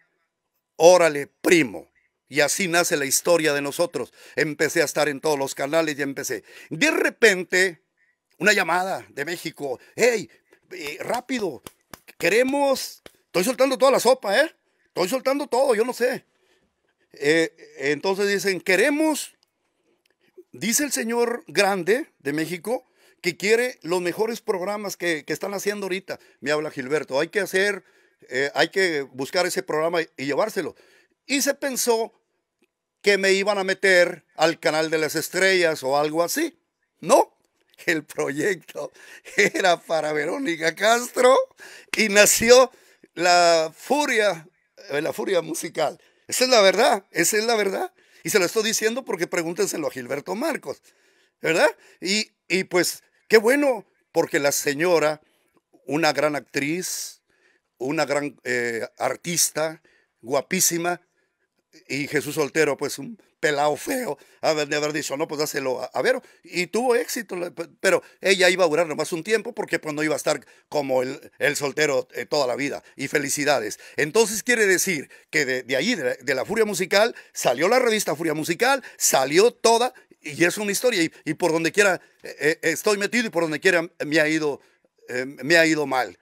Órale Primo. Y así nace la historia de nosotros. Empecé a estar en todos los canales y empecé. De repente, una llamada de México. ¡Hey, eh, rápido! Queremos... Estoy soltando toda la sopa, ¿eh? Estoy soltando todo, yo no sé. Eh, entonces dicen, queremos, dice el señor grande de México, que quiere los mejores programas que, están haciendo ahorita. Me habla Gilberto, hay que hacer, eh, hay que buscar ese programa y, llevárselo. Y se pensó que me iban a meter al canal de las estrellas o algo así. No, el proyecto era para Verónica Castro y nació la furia, eh, la furia musical. Esa es la verdad, esa es la verdad. Y se lo estoy diciendo porque pregúntenselo a Gilberto Marcos, ¿verdad? Y, y pues Qué bueno, porque la señora, una gran actriz, una gran eh, artista, guapísima, y Jesús Soltero, pues un pelado feo, de haber dicho, no, pues dáselo a, ver, Y tuvo éxito, pero ella iba a durar nomás un tiempo porque pues no iba a estar como el, soltero eh, toda la vida. Y felicidades. Entonces quiere decir que de, ahí, de la Furia Musical, salió la revista Furia Musical, salió toda y es una historia, y, por donde quiera eh, eh, estoy metido y por donde quiera me ha ido, eh, me ha ido mal.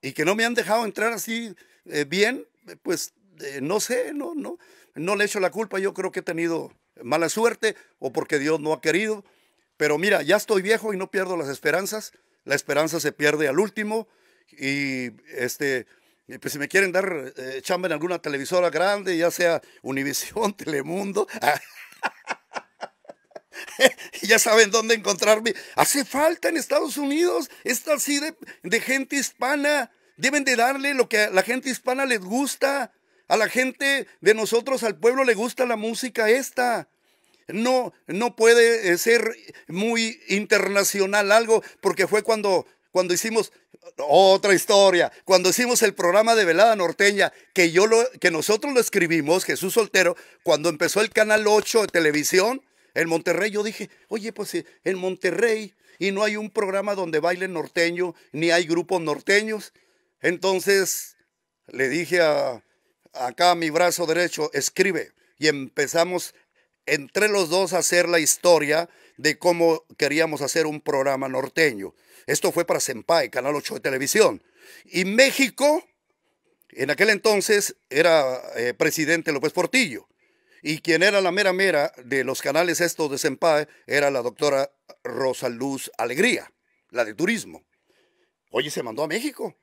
Y que no me han dejado entrar así bien, pues no sé, no, no, no le echo la culpa, yo creo que he tenido mala suerte o porque Dios no ha querido, pero mira, ya estoy viejo y no pierdo las esperanzas, la esperanza se pierde al último y este... Pues si me quieren dar chamba en alguna televisora grande, ya sea Univisión, Telemundo, ah, ya saben dónde encontrarme. Hace falta en Estados Unidos esta así de, gente hispana. Deben de darle lo que a la gente hispana les gusta. A la gente de nosotros, al pueblo, le gusta la música esta. No, no puede eh, ser muy internacional algo, porque fue cuando, cuando hicimos otra historia, cuando hicimos el programa de Velada Norteña, que, yo lo, que nosotros lo escribimos, Jesús Soltero, cuando empezó el Canal 8 de televisión, en Monterrey, yo dije, oye, pues eh, en Monterrey y no hay un programa donde baile norteño, ni hay grupos norteños. Entonces le dije a, acá mi brazo derecho, escribe. Y empezamos entre los dos a hacer la historia de cómo queríamos hacer un programa norteño. Esto fue para Senpai, Canal 8 de Televisión. Y México, en aquel entonces, era eh, presidente López Portillo. Y quien era la mera mera de los canales estos de Senpai era la doctora Rosa Alegría, la de turismo. Oye, se mandó a México.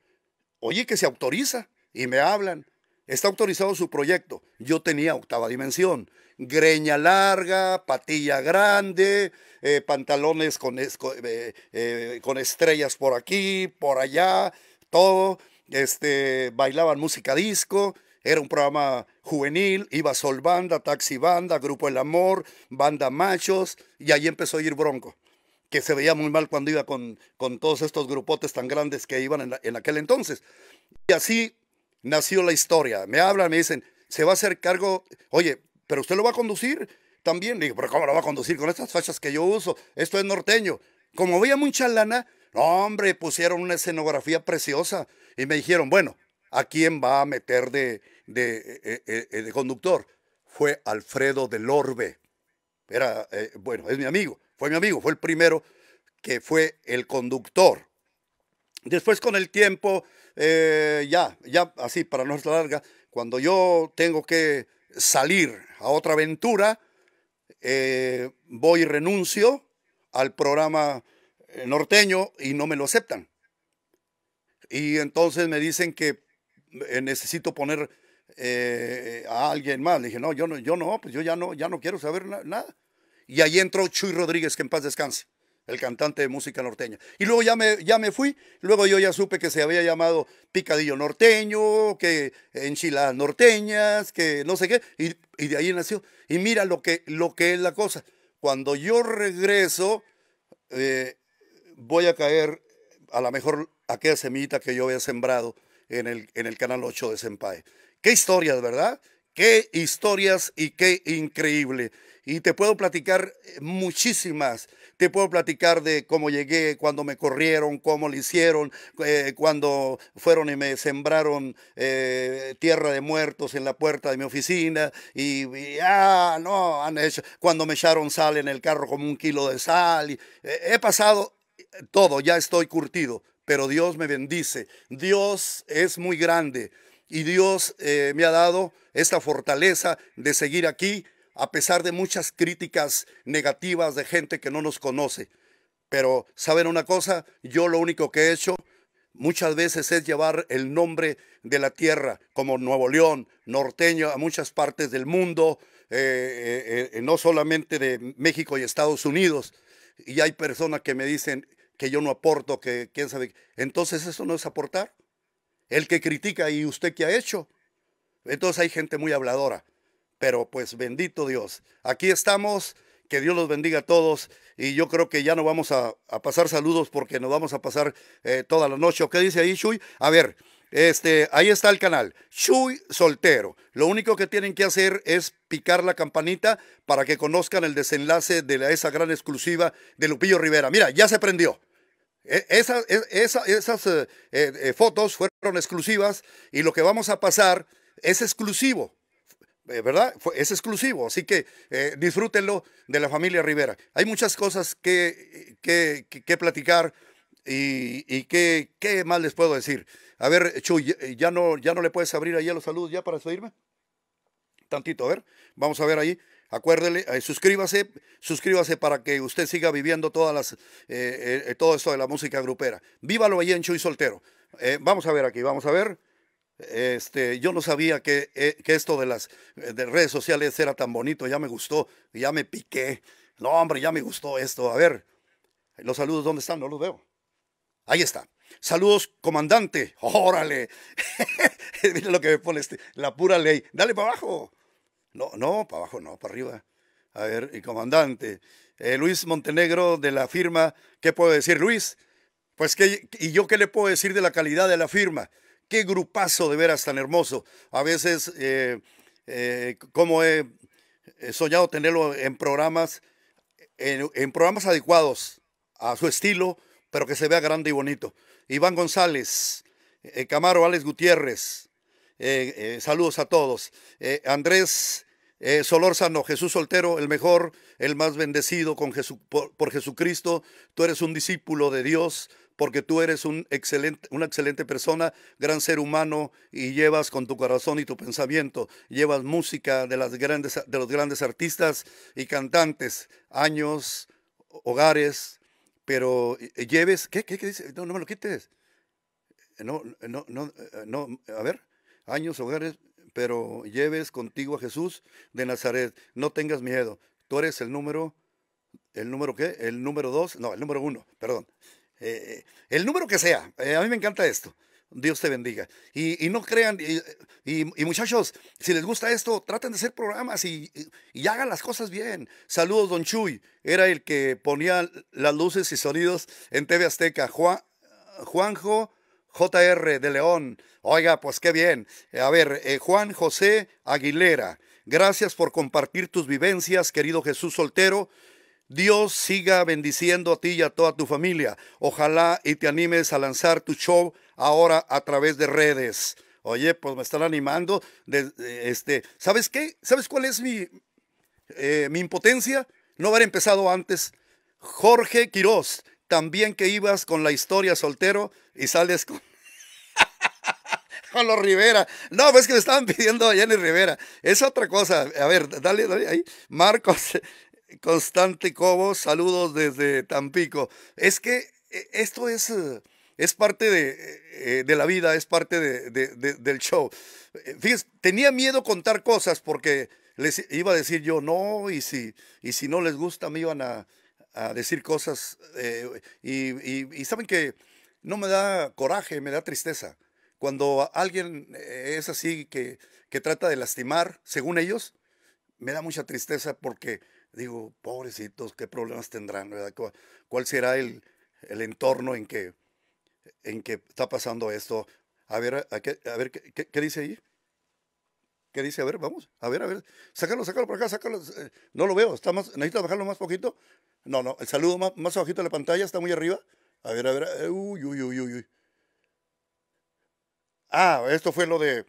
Oye, que se autoriza. Y me hablan. Está autorizado su proyecto. Yo tenía octava dimensión. Greña larga, patilla grande, eh, pantalones con, eh, eh, con estrellas por aquí, por allá, todo. Este, bailaban música disco era un programa juvenil, iba Sol Banda, Taxi Banda, Grupo El Amor, Banda Machos, y ahí empezó a ir Bronco, que se veía muy mal cuando iba con, con todos estos grupotes tan grandes que iban en, aquel entonces. Y así nació la historia. Me hablan, me dicen, se va a hacer cargo, oye, pero usted lo va a conducir también. digo, pero ¿cómo lo va a conducir con estas fachas que yo uso? Esto es norteño. Como veía mucha lana, hombre, pusieron una escenografía preciosa y me dijeron, bueno, ¿a quién va a meter de, eh, eh, eh, de, conductor fue Alfredo del Orbe. Era, bueno, es mi amigo, fue mi amigo, fue el primero que fue el conductor. Después con el tiempo, ya, ya así para no estar larga, cuando yo tengo que salir a otra aventura, voy y renuncio al programa norteño y no me lo aceptan. Y entonces me dicen que necesito poner eh, eh, a alguien más. Le dije, no, yo no, yo no, pues yo ya no, ya no quiero saber nada. Y ahí entró Chuy Rodríguez, que en paz descanse, el cantante de música norteña. Y luego ya me, ya me fui, luego yo ya supe que se había llamado Picadillo Norteño, que enchiladas norteñas, que no sé qué, y, de ahí nació. Y mira lo que, lo que es la cosa. Cuando yo regreso, eh, voy a caer a lo mejor aquella semita que yo había sembrado en el, en el Canal 8 de Senpai. Qué historias, ¿verdad? Qué historias y qué increíble. Y te puedo platicar eh, muchísimas. Te puedo platicar de cómo llegué, cuando me corrieron, cómo lo hicieron, eh, cuando fueron y me sembraron eh, tierra de muertos en la puerta de mi oficina. Y, ah, no, Cuando me echaron sal en el carro como un kilo de sal. he pasado todo, ya estoy curtido. Pero Dios me bendice. Dios es muy grande y Dios eh, me ha dado esta fortaleza de seguir aquí a pesar de muchas críticas negativas de gente que no nos conoce. Pero, ¿saben una cosa? Yo lo único que he hecho muchas veces es llevar el nombre de la tierra, como Nuevo León, norteño, a muchas partes del mundo, eh, eh, no solamente de México y Estados Unidos. Y hay personas que me dicen que yo no aporto, que quién sabe. Entonces, ¿eso no es aportar? el que critica y usted qué ha hecho. Entonces hay gente muy habladora, pero pues bendito Dios. Aquí estamos, que Dios los bendiga a todos y yo creo que ya no vamos a, pasar saludos porque nos vamos a pasar eh, toda la noche. qué dice ahí Chuy? A ver, este, ahí está el canal, Chuy Soltero. Lo único que tienen que hacer es picar la campanita para que conozcan el desenlace de esa gran exclusiva de Lupillo Rivera. Mira, ya se prendió. E, e, esas, esas, eh, eh, fotos fueron exclusivas y lo que vamos a pasar es exclusivo, eh, ¿verdad? Es exclusivo, así que disfrútenlo de la familia Rivera. Hay muchas cosas que, que, que, platicar y, qué más les puedo decir. A ver, Chuy, ya no, ya no le puedes abrir ahí a los saludos ya para despedirme. Tantito, a ver, vamos a ver ahí. Acuérdele, eh, suscríbase, suscríbase para que usted siga viviendo todas eh, eh, todo esto de la música grupera. Viva lo en y soltero. vamos a ver aquí, vamos a ver. Este, yo no sabía que, esto de las redes sociales era tan bonito, ya me gustó, ya me piqué. No, hombre, ya me gustó esto. A ver, los saludos, ¿dónde están? No los veo. Ahí está. Saludos, comandante. Órale. Mira lo que me pone este, La pura ley. Dale para abajo. No, no, para abajo no, para arriba. A ver, y comandante, eh, Luis Montenegro de la firma, ¿qué puedo decir, Luis? Pues, que ¿y yo qué le puedo decir de la calidad de la firma? Qué grupazo de veras tan hermoso. A veces, eh, eh, como he, soñado tenerlo en programas, en, programas adecuados a su estilo, pero que se vea grande y bonito. Iván González, Camaro Alex Gutiérrez, saludos a todos. Andrés eh, Solórzano, Jesús soltero, el mejor, el más bendecido con por, Jesucristo. Tú eres un discípulo de Dios porque tú eres un excelente, una excelente persona, gran ser humano y llevas con tu corazón y tu pensamiento, llevas música de, las grandes, de los grandes artistas y cantantes, años, hogares, pero eh, eh, lleves, ¿qué, qué, qué dice? No, me lo quites. No, no, no, no, eh, a ver, años, hogares, pero lleves contigo a Jesús de Nazaret. No tengas miedo. Tú eres el número, ¿el número qué? El número dos, no, el número uno, perdón. Eh, el número que sea. Eh, a mí me encanta esto. Dios te bendiga. Y, no crean, y, muchachos, si les gusta esto, traten de hacer programas y, hagan las cosas bien. Saludos, don Chuy. Era el que ponía las luces y sonidos en TV Azteca. Juanjo JR de León. Oiga, pues qué bien. A ver, eh, Juan José Aguilera, gracias por compartir tus vivencias, querido Jesús Soltero. Dios siga bendiciendo a ti y a toda tu familia. Ojalá y te animes a lanzar tu show ahora a través de redes. Oye, pues me están animando. De, este, ¿Sabes qué? ¿Sabes cuál es mi, eh, mi impotencia? No haber empezado antes. Jorge Quiroz. También que ibas con la historia soltero y sales con... los Rivera. No, pues que me estaban pidiendo a Jenny Rivera. Es otra cosa. A ver, dale, dale ahí. Marcos Constante Cobos, saludos desde Tampico. Es que eh, esto es, eh, es parte eh, de, la vida, es parte del show. Fíjense, tenía miedo contar cosas porque les iba a decir yo, no, y si, y si no les gusta me iban a a decir cosas eh, y, y, saben que no me da coraje, me da tristeza. Cuando alguien eh, es así que, que trata de lastimar, según ellos, me da mucha tristeza porque digo, pobrecitos, ¿qué problemas tendrán? ¿verdad? ¿Cuál será el, el entorno en que, en que está pasando esto? A ver, a, qué, ver ¿qué, qué, qué dice ahí? ¿Qué dice? A ver, vamos, a ver, a ver. Sácalo, sácalo por acá, sácalo. Eh, no lo veo, está más, necesito bajarlo más poquito. No, no, el saludo más, más abajito de la pantalla está muy arriba. A ver, a ver. Eh, uy, uy, uy, uy. Ah, esto fue lo de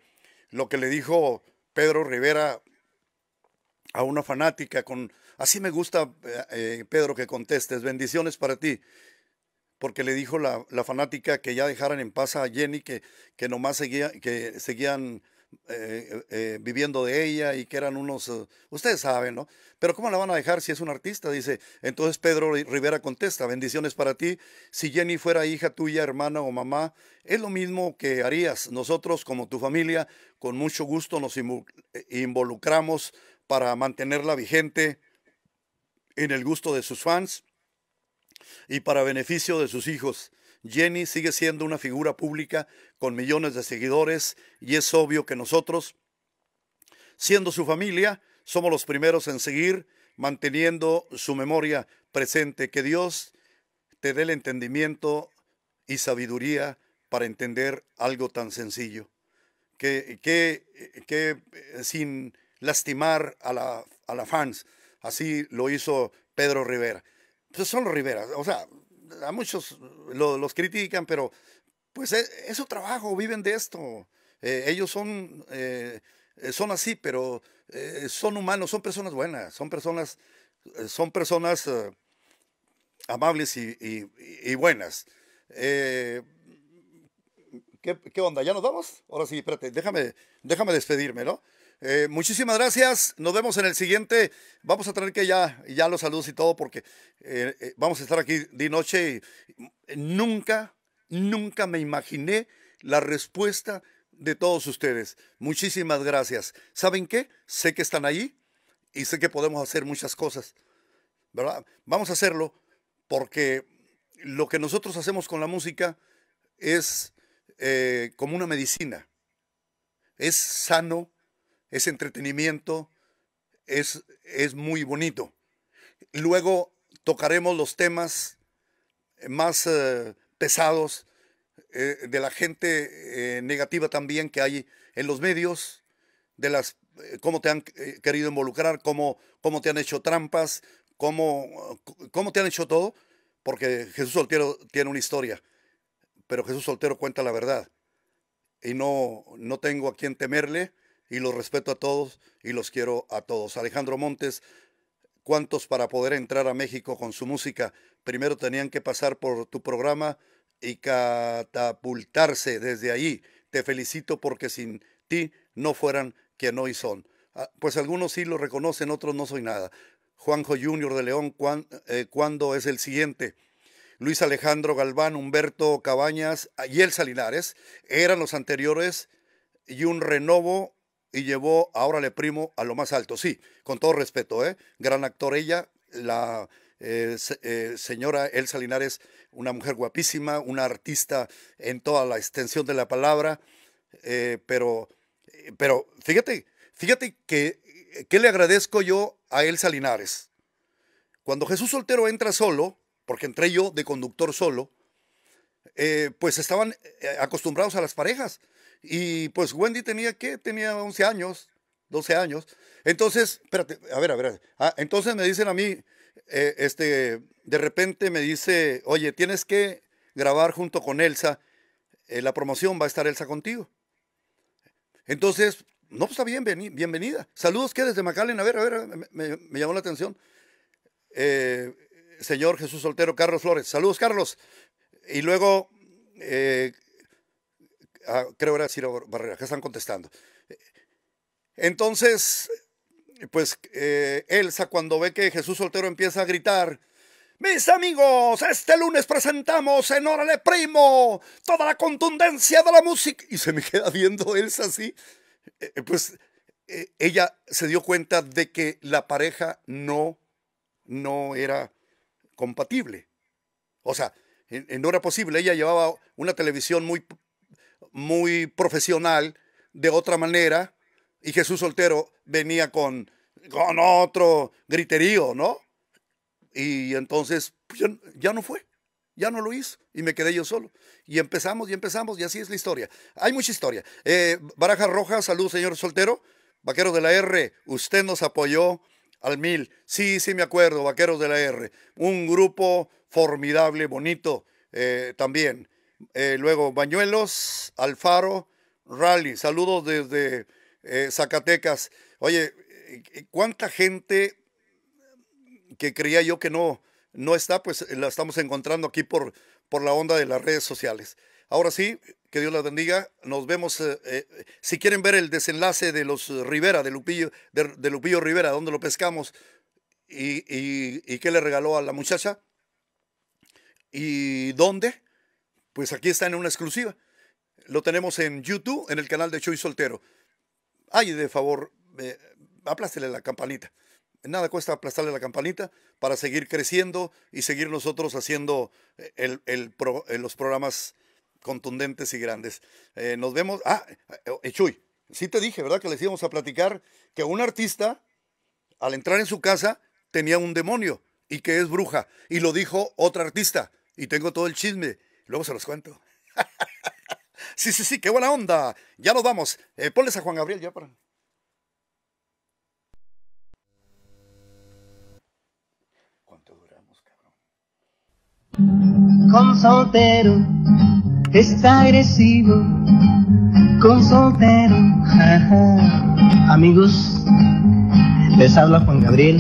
lo que le dijo Pedro Rivera a una fanática con así me gusta eh, eh, Pedro que contestes, bendiciones para ti. Porque le dijo la, fanática que ya dejaran en paz a Jenny que, que nomás seguía, que seguían eh, eh, viviendo de ella y que eran unos, eh, ustedes saben, ¿no? Pero ¿cómo la van a dejar si es un artista? Dice, entonces Pedro Rivera contesta, bendiciones para ti, si Jenny fuera hija tuya, hermana o mamá, es lo mismo que harías. Nosotros como tu familia, con mucho gusto nos involucramos para mantenerla vigente en el gusto de sus fans y para beneficio de sus hijos. Jenny sigue siendo una figura pública con millones de seguidores y es obvio que nosotros, siendo su familia, somos los primeros en seguir manteniendo su memoria presente. Que Dios te dé el entendimiento y sabiduría para entender algo tan sencillo. Que, que, que eh, sin lastimar a la, a la fans, así lo hizo Pedro Rivera. Pues son los Rivera, o sea, a muchos los critican, pero pues e, es, su trabajo, viven de esto. Eh, ellos son, eh, son así, pero eh, son humanos, son personas buenas, son personas, son personas amables y, buenas. ¿qué, ¿qué, onda? ¿Ya nos vamos? Ahora sí, espérate, déjame, déjame despedirme, ¿no? Eh, muchísimas gracias. Nos vemos en el siguiente. Vamos a tener que ya, ya los saludos y todo porque eh, eh, vamos a estar aquí de noche. Y nunca, nunca me imaginé la respuesta de todos ustedes. Muchísimas gracias. ¿Saben qué? Sé que están ahí y sé que podemos hacer muchas cosas. ¿Verdad? Vamos a hacerlo porque lo que nosotros hacemos con la música es como una medicina. Es sano es entretenimiento, es, es muy bonito. Luego tocaremos los temas más eh, pesados eh, de la gente eh, negativa también que hay en los medios, de las cómo te han querido involucrar, cómo, cómo te han hecho trampas, cómo, cómo te han hecho todo, porque Jesús Soltero tiene una historia, pero Jesús Soltero cuenta la verdad y no, no tengo a quien temerle y los respeto a todos y los quiero a todos. Alejandro Montes, ¿cuántos para poder entrar a México con su música primero tenían que pasar por tu programa y catapultarse desde ahí? Te felicito porque sin ti no fueran quien hoy son. Ah, pues algunos sí lo reconocen, otros no soy nada. Juanjo Junior de León, eh, ¿cuándo es el siguiente? Luis Alejandro Galván, Humberto Cabañas ah, y el Salinares eran los anteriores y un renovo y llevó ahora Órale Primo a lo más alto. Sí, con todo respeto, ¿eh? gran actor ella, la eh, eh, señora Elsa Linares, una mujer guapísima, una artista en toda la extensión de la palabra, eh, pero, pero fíjate, fíjate que, que le agradezco yo a Elsa Linares. Cuando Jesús Soltero entra solo, porque entré yo de conductor solo, pues estaban acostumbrados a las parejas. Y pues Wendy tenía, ¿qué? Tenía 11 años, 12 años. Entonces, espérate, a ver, a ver. Ah, entonces me dicen a mí, eh, este, de repente me dice, oye, tienes que grabar junto con Elsa, eh, la promoción va a estar Elsa contigo. Entonces, no, pues está bien, bienvenida. Saludos que desde Macalen, a ver, a ver, me, llamó la atención. Eh, señor Jesús Soltero, Carlos Flores. Saludos, Carlos. Y luego, eh, Ah, creo era Ciro Barrera, que están contestando. Entonces, pues eh, Elsa, cuando ve que Jesús Soltero empieza a gritar, mis amigos, este lunes presentamos en de Primo toda la contundencia de la música. Y se me queda viendo Elsa así. Eh, eh, pues ella se dio cuenta de que la pareja no, no era compatible. O sea, no era posible. Ella llevaba una televisión muy muy profesional, de otra manera, y Jesús Soltero venía con, con otro griterío, ¿no? Y entonces pues, ya, no fue, ya no lo hizo, y me quedé yo solo. Y empezamos, y empezamos, y así es la historia. Hay mucha historia. Eh, Baraja Roja, salud, señor Soltero. Vaqueros de la R, usted nos apoyó al mil. Sí, sí, me acuerdo, Vaqueros de la R. Un grupo formidable, bonito eh, también. Eh, luego, Bañuelos, Alfaro, Rally. Saludos desde eh, Zacatecas. Oye, eh, ¿cuánta gente que creía yo que no, no está? Pues la estamos encontrando aquí por, por la onda de las redes sociales. Ahora sí, que Dios la bendiga. Nos vemos. si quieren ver el desenlace de los Rivera, de Lupillo, de, Lupillo Rivera, donde lo pescamos y, y, y qué le regaló a la muchacha y dónde, pues aquí está en una exclusiva. Lo tenemos en YouTube, en el canal de Chuy Soltero. Ay, de favor, eh, aplástele la campanita. Nada cuesta aplastarle la campanita para seguir creciendo y seguir nosotros haciendo eh, el, eh, los programas contundentes y grandes. Eh, nos vemos. Ah, Chuy, sí te dije, ¿verdad? Que les íbamos a platicar que un artista, al entrar en su casa, tenía un demonio y que es bruja. Y lo dijo otra artista. Y tengo todo el chisme. Luego se los cuento. sí, sí, sí, qué buena onda. Ya nos vamos. Eh, ponles a Juan Gabriel ya para. ¿Cuánto duramos, cabrón? Con soltero está agresivo. Con soltero, Amigos, les habla Juan Gabriel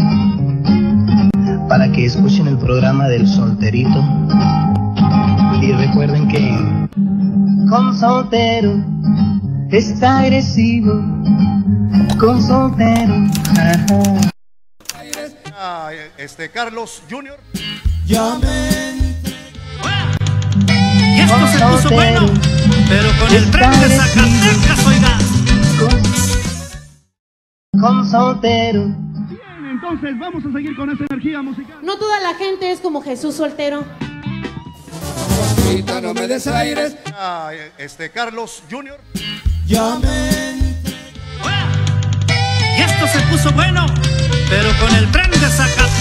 para que escuchen el programa del solterito y recuerden que con soltero está agresivo. Con soltero. Ahí este Carlos Junior. Ya me... Y esto se puso bueno, pero con el tren de Zacatecas, oiga. Con, con soltero entonces vamos a seguir con esa energía musical. No toda la gente es como Jesús soltero no me desaires. Ah, este Carlos Junior. Ya me Y esto se puso bueno, pero con el tren de Zacatecas.